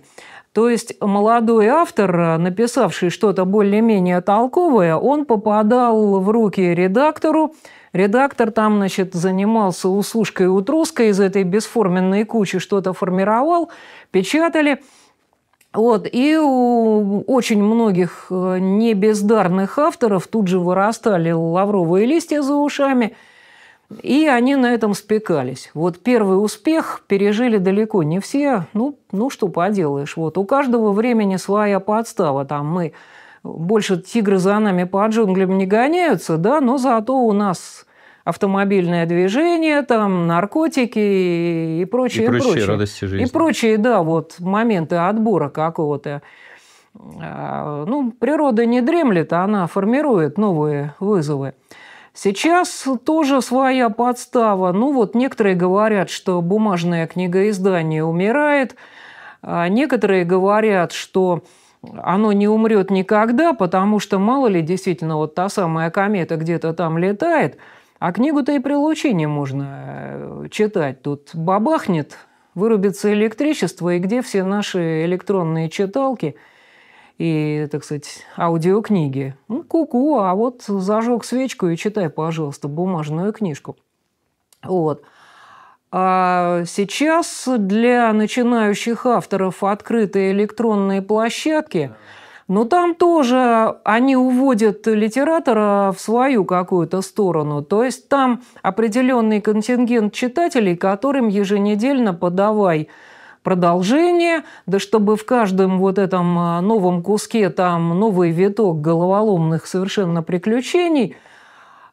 То есть молодой автор, а, написавший что-то более-менее толковое, он попадал в руки редактору. Редактор там, значит, занимался услужкой и утруской из этой бесформенной кучи, что-то формировал, печатали – вот. И у очень многих э, небездарных авторов тут же вырастали лавровые листья за ушами, и они на этом спекались. Вот первый успех пережили далеко не все. Ну, ну что поделаешь. Вот у каждого времени своя подстава. Там мы больше тигры за нами по джунглям не гоняются, да, но зато у нас автомобильное движение, там наркотики и прочее. И прочие и прочее. радости жизни. И прочие, да, вот моменты отбора какого-то. А, ну, природа не дремлет, а она формирует новые вызовы. Сейчас тоже своя подстава. Ну вот некоторые говорят, что бумажное книгоиздание умирает, а некоторые говорят, что оно не умрет никогда, потому что мало ли действительно вот та самая комета где-то там летает – а книгу-то и при лучине можно читать. Тут бабахнет, вырубится электричество, и где все наши электронные читалки и, так сказать, аудиокниги? Ну, ку-ку, а вот зажег свечку и читай, пожалуйста, бумажную книжку. Вот. А сейчас для начинающих авторов открытые электронные площадки – но ну, там тоже они уводят литератора в свою какую-то сторону. То есть там определенный контингент читателей, которым еженедельно подавай продолжение, да чтобы в каждом вот этом а, новом куске там новый виток головоломных совершенно приключений.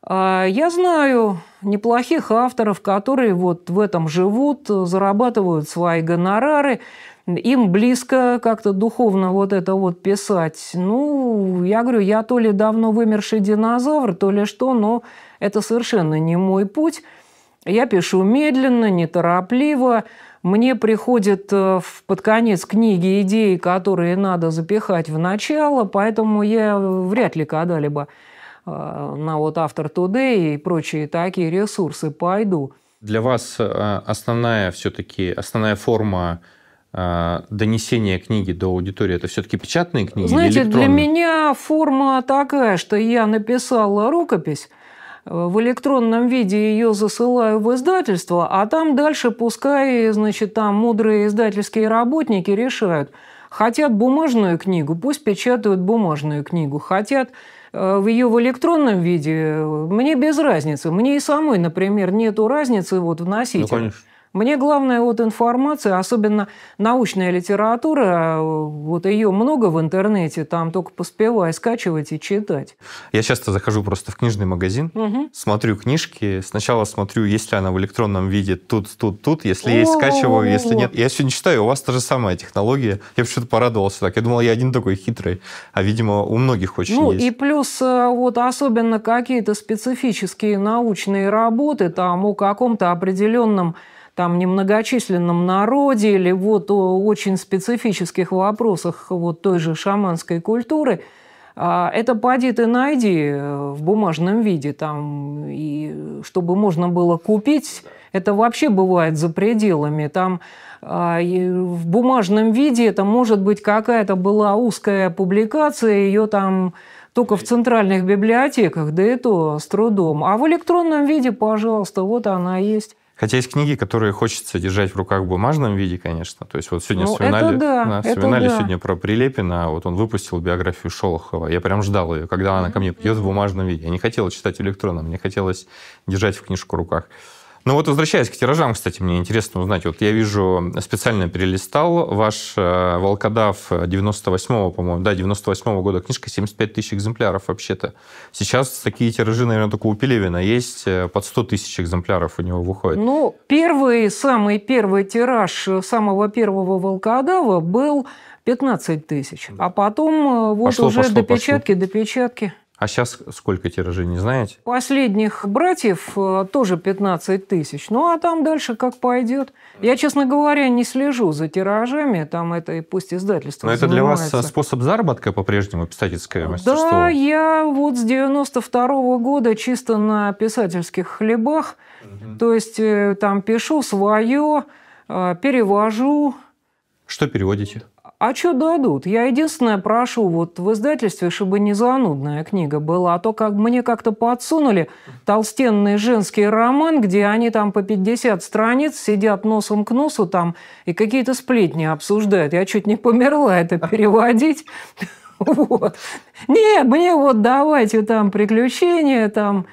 А, я знаю неплохих авторов, которые вот в этом живут, зарабатывают свои гонорары им близко как-то духовно вот это вот писать. Ну, я говорю, я то ли давно вымерший динозавр, то ли что, но это совершенно не мой путь. Я пишу медленно, неторопливо. Мне приходят э, под конец книги идеи, которые надо запихать в начало, поэтому я вряд ли когда-либо э, на вот автор Today и прочие такие ресурсы пойду. Для вас э, основная все-таки, основная форма а, донесение книги до аудитории, это все-таки печатные книги Знаете, или для меня форма такая, что я написала рукопись, э, в электронном виде ее засылаю в издательство, а там дальше пускай, значит, там мудрые издательские работники решают. Хотят бумажную книгу, пусть печатают бумажную книгу. Хотят э, в ее в электронном виде, мне без разницы. Мне и самой, например, нету разницы вот в носителе. Ну, конечно. Мне главное вот информация, особенно научная литература, вот ее много в интернете, там только поспевай скачивать и читать. Я часто захожу просто в книжный магазин, угу. смотрю книжки, сначала смотрю, есть ли она в электронном виде тут, тут, тут, если есть, скачиваю, если нет. Я сегодня читаю, у вас та же самая технология. Я почему-то порадовался так. Я думал, я один такой хитрый, а, видимо, у многих очень ну, есть. Ну, и плюс э, вот особенно какие-то специфические научные работы там о каком-то определенном там немногочисленном народе или вот о очень специфических вопросах вот той же шаманской культуры, а, это поди ты найди э, в бумажном виде, там, и чтобы можно было купить, это вообще бывает за пределами. Там а, в бумажном виде это может быть какая-то была узкая публикация, ее там только в центральных библиотеках, да и то с трудом. А в электронном виде, пожалуйста, вот она есть. Хотя есть книги, которые хочется держать в руках в бумажном виде, конечно. То есть вот сегодня ну, Свинали, да, на Свинали да. сегодня про Прилепина, а вот он выпустил биографию Шолохова. Я прям ждал ее, когда она ко мне придет в бумажном виде. Я не хотела читать электронно, мне хотелось держать в книжку в руках. Ну вот возвращаясь к тиражам, кстати, мне интересно узнать. Вот я вижу, специально перелистал ваш э, «Волкодав» 98-го, по-моему, да, 98-го года книжка, 75 тысяч экземпляров вообще-то. Сейчас такие тиражи, наверное, только у Пелевина есть, э, под 100 тысяч экземпляров у него выходит. Ну, первый, самый первый тираж э, самого первого «Волкодава» был 15 тысяч, а потом вот пошло, уже пошло, допечатки, пошло. допечатки. А сейчас сколько тиражей, не знаете? Последних братьев э, тоже 15 тысяч. Ну, а там дальше как пойдет. Я, честно говоря, не слежу за тиражами. Там это и пусть издательство Но это для вас э, способ заработка по-прежнему, писательское мастерство? Да, я вот с 92 -го года чисто на писательских хлебах. Угу. То есть э, там пишу свое, перевожу. Что переводите? А что дадут? Я единственное прошу, вот в издательстве, чтобы не занудная книга была, а то как мне как-то подсунули толстенный женский роман, где они там по 50 страниц сидят носом к носу там и какие-то сплетни обсуждают. Я чуть не померла это (laughs) переводить. (laughs) Вот. Нет, мне вот давайте там приключения, там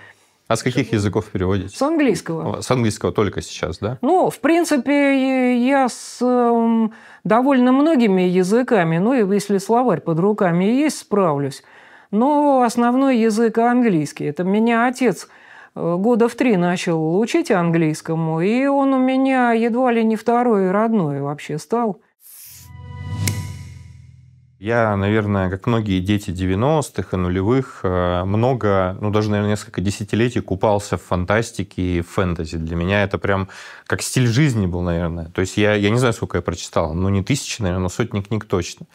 а с каких языков переводите? С английского. С английского только сейчас, да? Ну, в принципе, я с эм, довольно многими языками, ну, и если словарь под руками есть, справлюсь. Но основной язык английский. Это меня отец э, года в три начал учить английскому, и он у меня едва ли не второй родной вообще стал. Я, наверное, как многие дети 90-х и нулевых, э, много, ну даже, наверное, несколько десятилетий купался в фантастике и фэнтези. Для меня это прям как стиль жизни был, наверное. То есть я, я не знаю, сколько я прочитал, но ну, не тысячи, наверное, но сотни книг точно.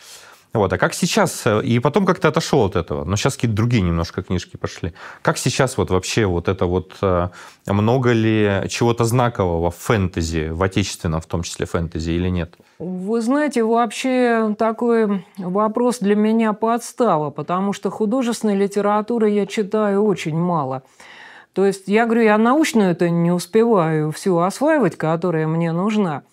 Вот. А как сейчас, э, и потом как-то отошел от этого, но сейчас какие-то другие немножко книжки пошли. Как сейчас вот вообще вот это вот, э, много ли чего-то знакового в фэнтези, в отечественном в том числе фэнтези или нет? Вы знаете, вообще такой вопрос для меня подстава, потому что художественной литературы я читаю очень мало. То есть я говорю, я научную это не успеваю всю осваивать, которая мне нужна –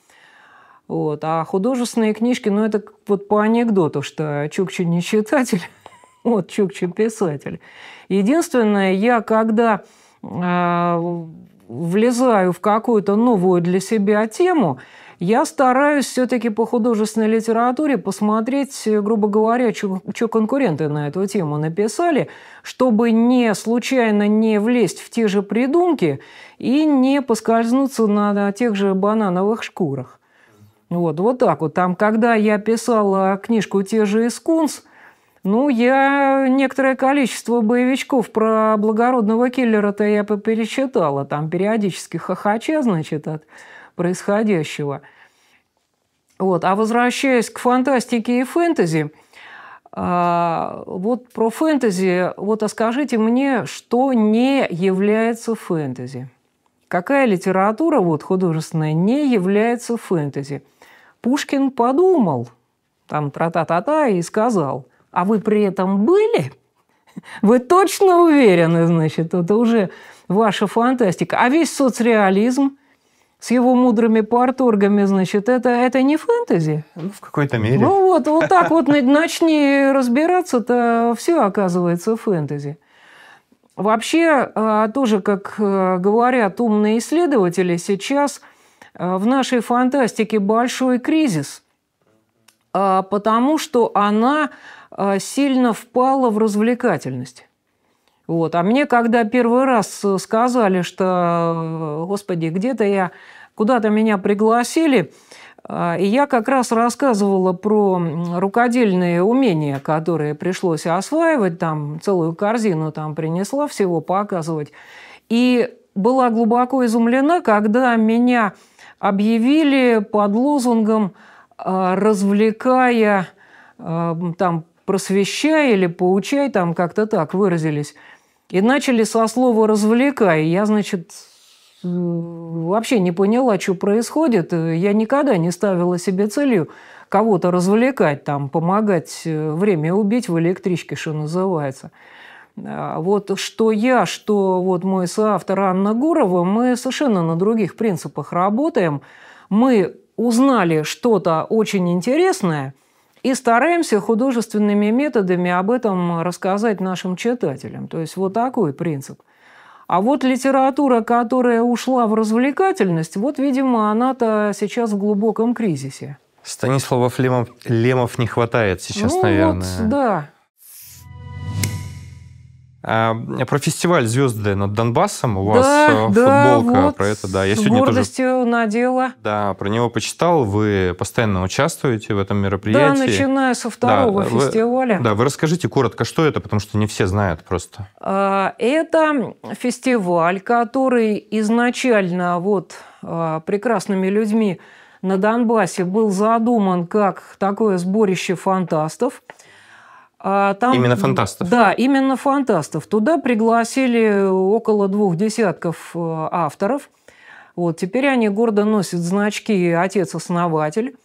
вот. А художественные книжки, ну, это вот по анекдоту, что Чукчи не читатель, (laughs) вот Чукчи писатель. Единственное, я когда э, влезаю в какую-то новую для себя тему, я стараюсь все-таки по художественной литературе посмотреть, э, грубо говоря, что конкуренты на эту тему написали, чтобы не случайно не влезть в те же придумки и не поскользнуться на, на тех же банановых шкурах. Вот, вот так вот. Там, когда я писала книжку «Те же Искунс», ну, я некоторое количество боевичков про благородного киллера-то я перечитала. Там периодически хохоча, значит, от происходящего. Вот. А возвращаясь к фантастике и фэнтези, а, вот про фэнтези, вот а скажите мне, что не является фэнтези? Какая литература вот, художественная не является фэнтези? Пушкин подумал, там тра-та-та-та, и сказал, а вы при этом были? Вы точно уверены, значит, это уже ваша фантастика. А весь соцреализм с его мудрыми парторгами, значит, это, это не фэнтези? Ну, в какой-то мере. Ну, вот, вот так вот начни разбираться-то, все оказывается фэнтези. Вообще, а, тоже, как а, говорят умные исследователи, сейчас – Э, в нашей фантастике большой кризис, а, потому что она а, сильно впала в развлекательность. Вот. А мне, когда первый раз сказали, что, господи, где-то я, куда-то меня пригласили, а, и я как раз рассказывала про рукодельные умения, которые пришлось осваивать, там целую корзину там принесла всего показывать. И была глубоко изумлена, когда меня объявили под лозунгом а, «развлекая, а, там, просвещая или поучай», там как-то так выразились. И начали со слова «развлекай». Я, значит, э, вообще не поняла, что происходит. Я никогда не ставила себе целью кого-то развлекать, там, помогать э, время убить в электричке, что называется – а вот что я, что вот мой соавтор Анна Гурова, мы совершенно на других принципах работаем. Мы узнали что-то очень интересное и стараемся художественными методами об этом рассказать нашим читателям. То есть вот такой принцип. А вот литература, которая ушла в развлекательность, вот, видимо, она-то сейчас в глубоком кризисе. Станислава Флемов, Лемов не хватает сейчас, ну, наверное. Вот, да, а, про фестиваль «Звезды над Донбассом» у вас да, э, футболка вот, про это, да. Я с сегодня гордостью тоже, надела. Да, про него почитал. Вы постоянно участвуете в этом мероприятии. Да, начиная со второго да, фестиваля. Вы, да, вы расскажите коротко, что это, потому что не все знают просто. А, это фестиваль, который изначально вот а, прекрасными людьми на Донбассе был задуман как такое сборище фантастов – а, там, именно фантастов. Да, именно фантастов. Туда пригласили около двух десятков э, авторов. Вот, теперь они гордо носят значки «Отец-основатель».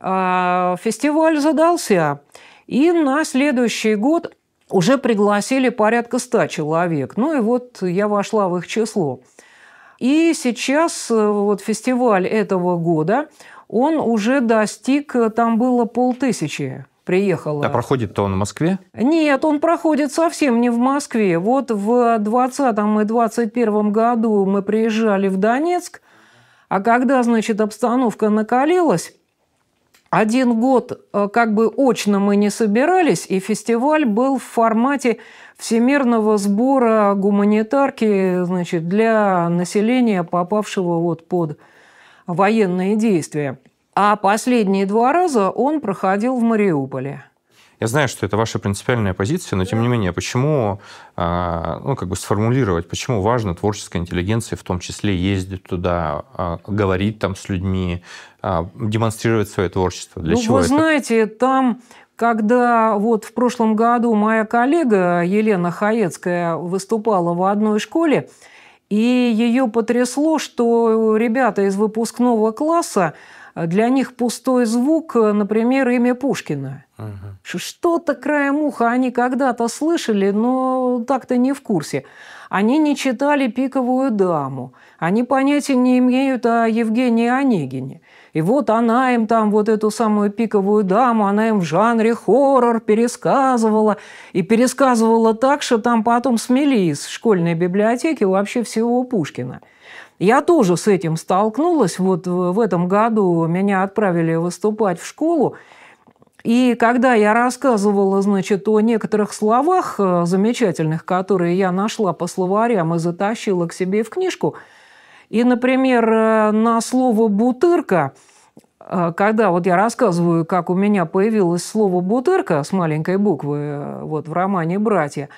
А, фестиваль задался. И на следующий год уже пригласили порядка ста человек. Ну и вот я вошла в их число. И сейчас э, вот фестиваль этого года, он уже достиг, э, там было полтысячи приехала. А проходит-то он в Москве? Нет, он проходит совсем не в Москве. Вот в 20 и 21 году мы приезжали в Донецк, а когда, значит, обстановка накалилась, один год э, как бы очно мы не собирались, и фестиваль был в формате всемирного сбора гуманитарки значит, для населения, попавшего вот под военные действия. А последние два раза он проходил в Мариуполе. Я знаю, что это ваша принципиальная позиция, но тем не менее, почему, а, ну, как бы сформулировать, почему важно творческой интеллигенции в том числе ездить туда, а, говорить там с людьми, а, демонстрировать свое творчество? Для ну, чего вы это? знаете, там когда вот в прошлом году моя коллега Елена Хаецкая выступала в одной школе, и ее потрясло, что ребята из выпускного класса для них пустой звук, э, например, имя Пушкина. Угу. Что-то краем уха они когда-то слышали, но так-то не в курсе. Они не читали «Пиковую даму», они понятия не имеют о Евгении Онегине. И вот она им там вот эту самую пиковую даму, она им в жанре хоррор пересказывала. И пересказывала так, что там потом смели из школьной библиотеки вообще всего Пушкина. Я тоже с этим столкнулась. Вот в этом году меня отправили выступать в школу. И когда я рассказывала, значит, о некоторых словах э, замечательных, которые я нашла по словарям и затащила к себе в книжку, и, например, э, на слово «бутырка», э, когда вот я рассказываю, как у меня появилось слово «бутырка» с маленькой буквы вот в романе «Братья»,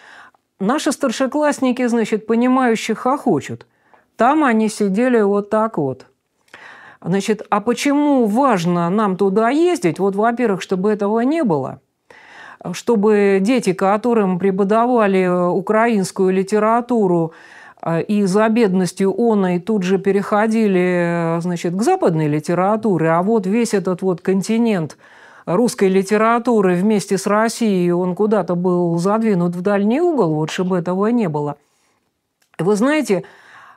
наши старшеклассники, значит, понимающих хохочут – там они сидели вот так вот. Значит, а почему важно нам туда ездить? Вот, во-первых, чтобы этого не было, чтобы дети, которым преподавали э, украинскую литературу, э, и за бедностью она и тут же переходили э, значит, к западной литературе, а вот весь этот вот континент русской литературы вместе с Россией, он куда-то был задвинут в дальний угол, вот чтобы этого не было. Вы знаете,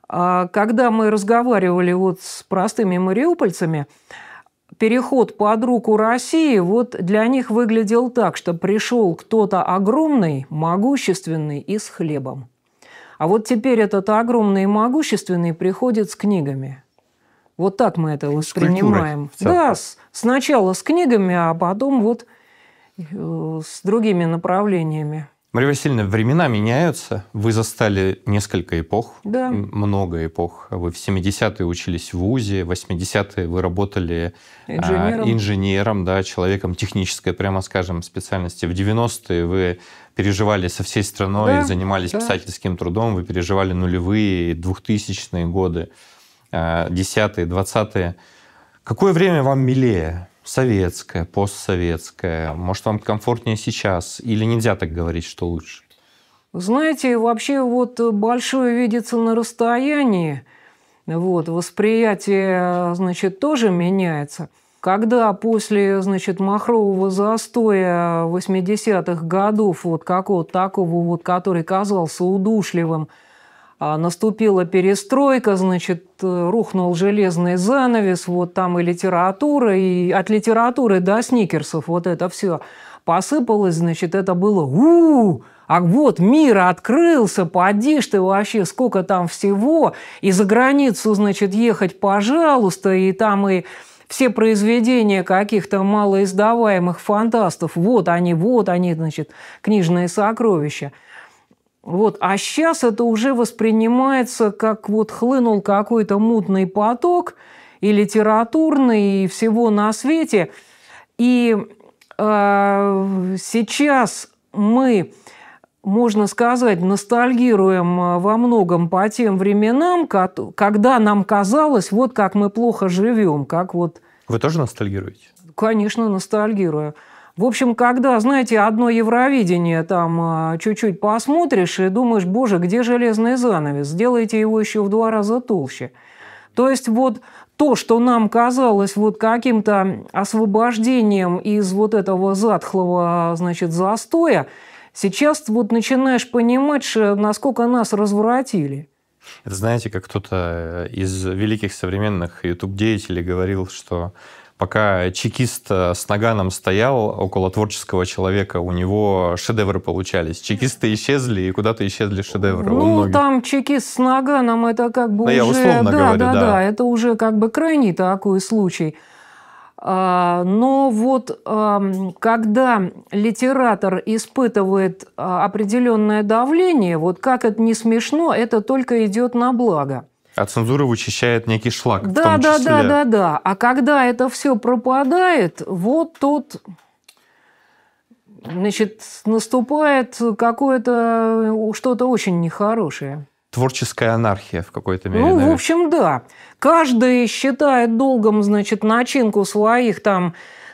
а когда мы разговаривали вот с простыми мариупольцами, переход под руку России вот для них выглядел так, что пришел кто-то огромный, могущественный и с хлебом. А вот теперь этот огромный и могущественный приходит с книгами. Вот так мы это воспринимаем. С да, с, сначала с книгами, а потом вот э, с другими направлениями. Мария Васильевна, времена меняются. Вы застали несколько эпох, да. много эпох. Вы в 70-е учились в УЗИ, в 80-е вы работали а, инженером, инженером да, человеком технической, прямо скажем, специальности. В 90-е вы переживали со всей страной, да, занимались да. писательским трудом, вы переживали нулевые, 2000-е годы, 10-е, а, 20-е. Какое время вам милее? Советская, постсоветская. Может, вам комфортнее сейчас? Или нельзя так говорить, что лучше? Знаете, вообще вот большое видится на расстоянии. Вот, восприятие, значит, тоже меняется. Когда после, значит, махрового застоя 80-х годов, вот какого-то такого вот, который казался удушливым, а наступила перестройка, значит, э, рухнул железный занавес, вот там и литература, и от литературы до сникерсов вот это все посыпалось, значит, это было у, -у, а вот мир открылся, поди ты вообще, сколько там всего, и за границу, значит, ехать, пожалуйста, и там и все произведения каких-то малоиздаваемых фантастов, вот они, вот они, значит, книжные сокровища – вот. А сейчас это уже воспринимается как вот хлынул какой-то мутный поток и литературный, и всего на свете. И э, сейчас мы, можно сказать, ностальгируем э, во многом по тем временам, когда нам казалось, вот как мы плохо живем, как вот... Вы тоже ностальгируете? Конечно, ностальгирую. В общем, когда, знаете, одно Евровидение там а, чуть-чуть посмотришь и думаешь, боже, где железный занавес? Сделайте его еще в два раза толще. То есть вот то, что нам казалось вот каким-то освобождением из вот этого затхлого, значит, застоя, сейчас вот начинаешь понимать, насколько нас развратили. Это знаете, как кто-то э, из великих современных YouTube-деятелей говорил, что Пока чекист э, с наганом стоял около творческого человека, у него шедевры получались. Чекисты исчезли, и куда-то исчезли шедевры. Ну, там чекист с наганом, это как бы Но уже... Я условно да, говорю, да, да, да, это уже как бы крайний такой случай. А, но вот когда литератор испытывает а, определенное давление, вот как это не смешно, это только идет на благо. А цензура вычищает некий шлак. Да, да, числе. да, да, да. А когда это все пропадает, вот тут значит, наступает какое-то что-то очень нехорошее. Творческая анархия в какой-то мере. Ну, наверное. в общем, да. Каждый считает долгом, значит, начинку своих там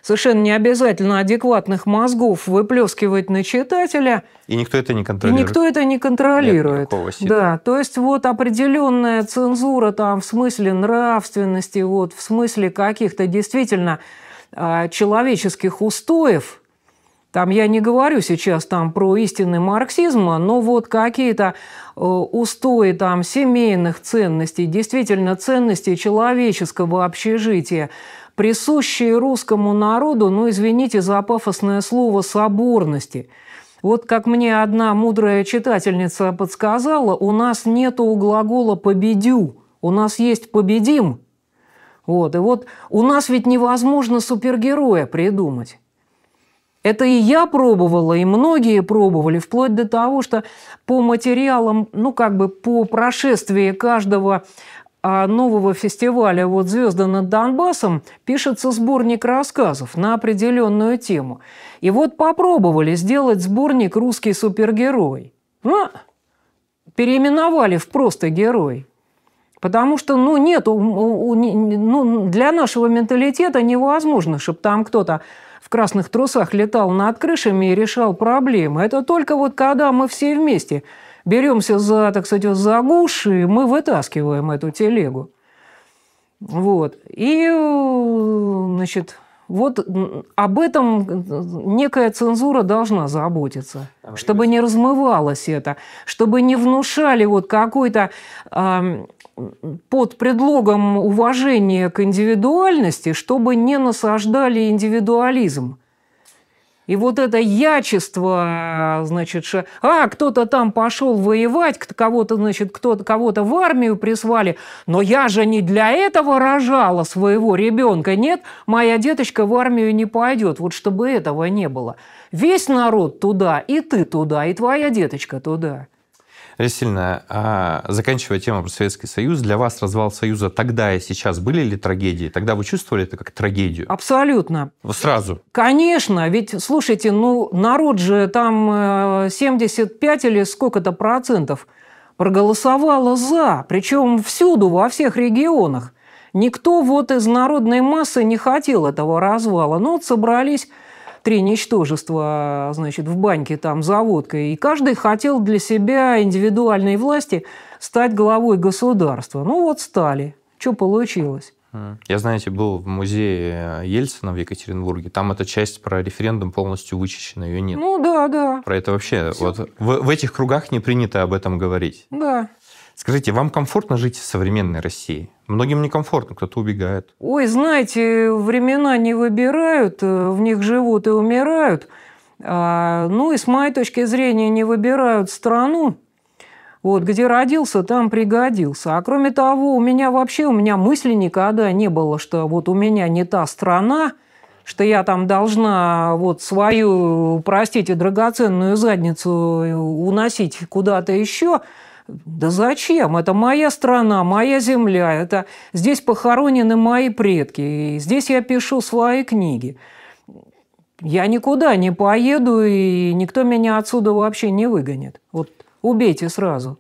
совершенно не обязательно адекватных мозгов выплескивать на читателя. И никто это не контролирует. И никто это не контролирует. Нет да, то есть вот определенная цензура там в смысле нравственности, вот в смысле каких-то действительно а, человеческих устоев, там я не говорю сейчас там про истинный марксизм, но вот какие-то э, устои там семейных ценностей, действительно ценностей человеческого общежития – присущие русскому народу, ну, извините за пафосное слово, соборности. Вот как мне одна мудрая читательница подсказала, у нас нету глагола «победю», у нас есть «победим». Вот, и вот у нас ведь невозможно супергероя придумать. Это и я пробовала, и многие пробовали, вплоть до того, что по материалам, ну как бы по прошествии каждого а нового фестиваля «Вот звезды над Донбассом» пишется сборник рассказов на определенную тему. И вот попробовали сделать сборник «Русский супергерой». Ну, переименовали в просто «Герой». Потому что, ну, нет, у, у, ну, для нашего менталитета невозможно, чтобы там кто-то в красных трусах летал над крышами и решал проблемы. Это только вот когда мы все вместе – беремся за, так сказать, за гуши, мы вытаскиваем эту телегу. Вот. И, значит, вот об этом некая цензура должна заботиться, чтобы не размывалось это, чтобы не внушали вот какой-то э, под предлогом уважения к индивидуальности, чтобы не насаждали индивидуализм. И вот это ячество, значит, что, а, кто-то там пошел воевать, кого-то, значит, кто-то, кого-то в армию прислали, но я же не для этого рожала своего ребенка, нет, моя деточка в армию не пойдет, вот чтобы этого не было. Весь народ туда, и ты туда, и твоя деточка туда. Васильевна, а заканчивая тему про Советский Союз, для вас развал Союза тогда и сейчас были ли трагедии? Тогда вы чувствовали это как трагедию? Абсолютно. Сразу? Конечно, ведь, слушайте, ну, народ же там 75 э, или сколько-то процентов проголосовало «за», причем всюду, во всех регионах. Никто вот из народной массы не хотел этого развала, но ну, вот собрались три ничтожества, значит, в баньке там за водкой. И каждый хотел для себя индивидуальной власти стать главой государства. Ну вот стали. Что получилось? Я, знаете, был в музее Ельцина в Екатеринбурге. Там эта часть про референдум полностью вычищена, ее нет. Ну да, да. Про это вообще Все. вот в, в этих кругах не принято об этом говорить. Да. Скажите, вам комфортно жить в современной России? Многим некомфортно, кто-то убегает. Ой, знаете, времена не выбирают, э, в них живут и умирают. А, ну и с моей точки зрения не выбирают страну, вот, где родился, там пригодился. А кроме того, у меня вообще, у меня мысли никогда не было, что вот у меня не та страна, что я там должна вот свою, простите, драгоценную задницу уносить куда-то еще. Да зачем? Это моя страна, моя земля, это здесь похоронены мои предки, и здесь я пишу свои книги. Я никуда не поеду, и никто меня отсюда вообще не выгонит. Вот убейте сразу.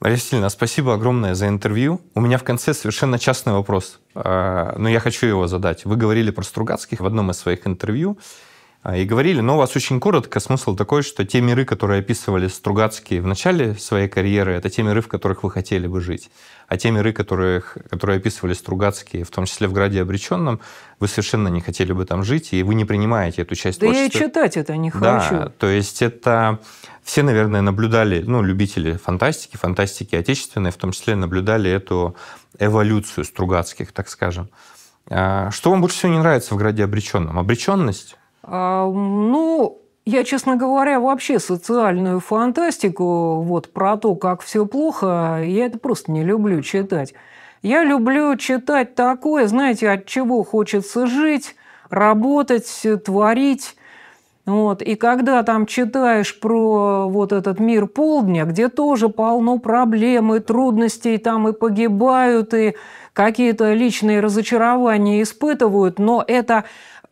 Мария Стильна, спасибо огромное за интервью. У меня в конце совершенно частный вопрос, а, но я хочу его задать. Вы говорили про Стругацких в одном из своих интервью. А, и говорили, но ну, у вас очень коротко, смысл такой, что те миры, которые описывали Стругацкие в начале своей карьеры, это те миры, в которых вы хотели бы жить. А те миры, которые, которые описывали Стругацкие, в том числе в «Граде обреченном», вы совершенно не хотели бы там жить, и вы не принимаете эту часть да творчества. Да я и читать это не хочу. Да, то есть это... Все, наверное, наблюдали, ну, любители фантастики, фантастики отечественной, в том числе наблюдали эту эволюцию Стругацких, так скажем. А, что вам больше всего не нравится в «Граде обреченном»? Обреченность? А, ну, я, честно говоря, вообще социальную фантастику, вот про то, как все плохо, я это просто не люблю читать. Я люблю читать такое, знаете, от чего хочется жить, работать, творить. Вот. И когда там читаешь про вот этот мир полдня, где тоже полно проблем и трудностей, там и погибают, и какие-то личные разочарования испытывают, но это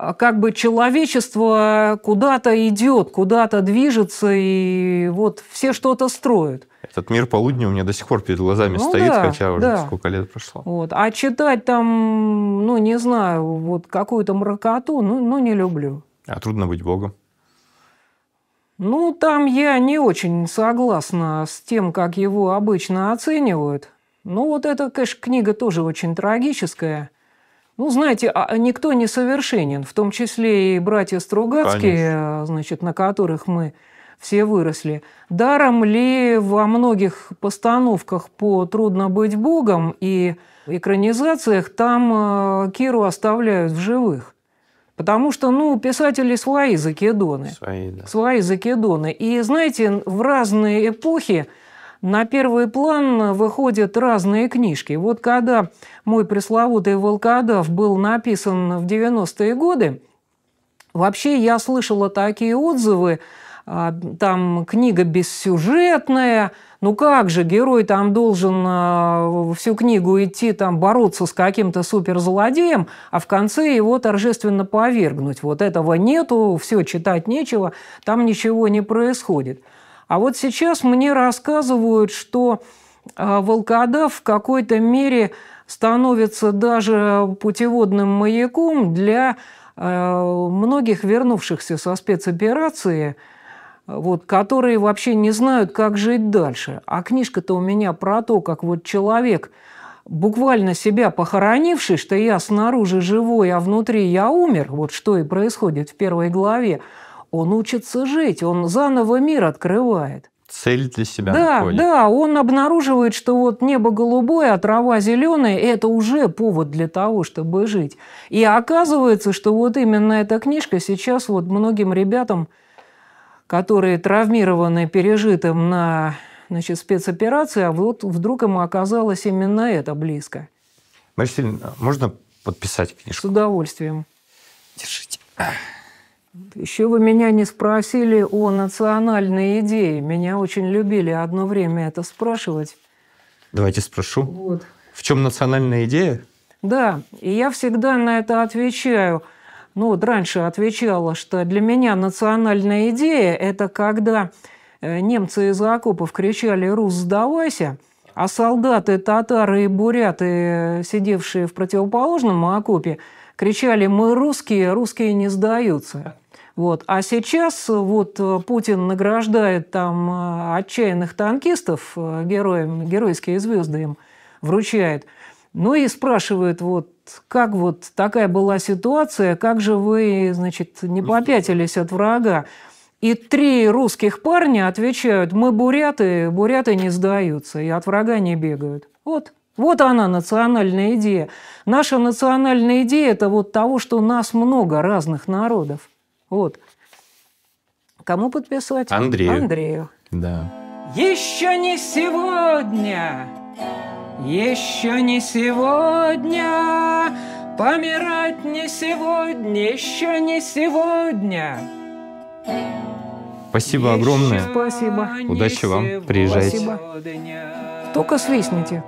а, как бы человечество куда-то идет, куда-то движется, и вот все что-то строят. Этот мир полудня у меня до сих пор перед глазами ну, стоит, да, хотя уже да. сколько лет прошло. Вот. А читать там, ну, не знаю, вот какую-то мракоту, ну, ну, не люблю. А трудно быть богом? Ну, там я не очень согласна с тем, как его обычно оценивают. Ну, вот эта, конечно, книга тоже очень трагическая – ну, знаете, а, а никто не совершенен, в том числе и братья Стругацкие, Конечно. значит, на которых мы все выросли. Даром ли во многих постановках по «Трудно быть Богом» и экранизациях там э, Киру оставляют в живых? Потому что, ну, писатели свои закидоны. Свои, да. Свои закидоны. И, знаете, в разные эпохи на первый план выходят разные книжки. Вот когда мой пресловутый «Волкодав» был написан в 90-е годы, вообще я слышала такие отзывы, а, там книга бессюжетная, ну как же, герой там должен а, всю книгу идти там бороться с каким-то суперзлодеем, а в конце его торжественно повергнуть. Вот этого нету, все читать нечего, там ничего не происходит. А вот сейчас мне рассказывают, что волкодав в какой-то мере становится даже путеводным маяком для а, многих вернувшихся со спецоперации, вот, которые вообще не знают, как жить дальше. А книжка-то у меня про то, как вот человек, буквально себя похоронивший, что я снаружи живой, а внутри я умер, вот что и происходит в первой главе, он учится жить, он заново мир открывает. Цель для себя да, находит. Да, он обнаруживает, что вот небо голубое, а трава зеленая – это уже повод для того, чтобы жить. И оказывается, что вот именно эта книжка сейчас вот многим ребятам, которые травмированы пережитым на значит, спецоперации, а вот вдруг ему оказалось именно это близко. Марсель, можно подписать книжку? С удовольствием. Держите. Еще вы меня не спросили о национальной идее. Меня очень любили одно время это спрашивать. Давайте спрошу. Вот. В чем национальная идея? Да, и я всегда на это отвечаю. Ну, вот раньше отвечала, что для меня национальная идея – это когда э, немцы из окопов кричали «Рус, сдавайся!», а солдаты, татары и буряты, э, сидевшие в противоположном окопе, кричали «Мы русские, русские не сдаются». Вот. А сейчас э, вот э, Путин награждает там э, отчаянных танкистов героем, геройские звезды им вручает. Ну и спрашивает, вот как вот такая была ситуация, как же вы, значит, не попятились от врага? И три русских парня отвечают, мы буряты, буряты не сдаются и от врага не бегают. Вот, вот она национальная идея. Наша национальная идея – это вот того, что нас много разных народов. Вот. Кому подписывать? Андрею. Андрею. Да. Еще не сегодня, еще не сегодня, помирать не сегодня, еще не сегодня. Спасибо еще огромное. Спасибо. Удачи вам. Приезжайте. Спасибо. Только свистните.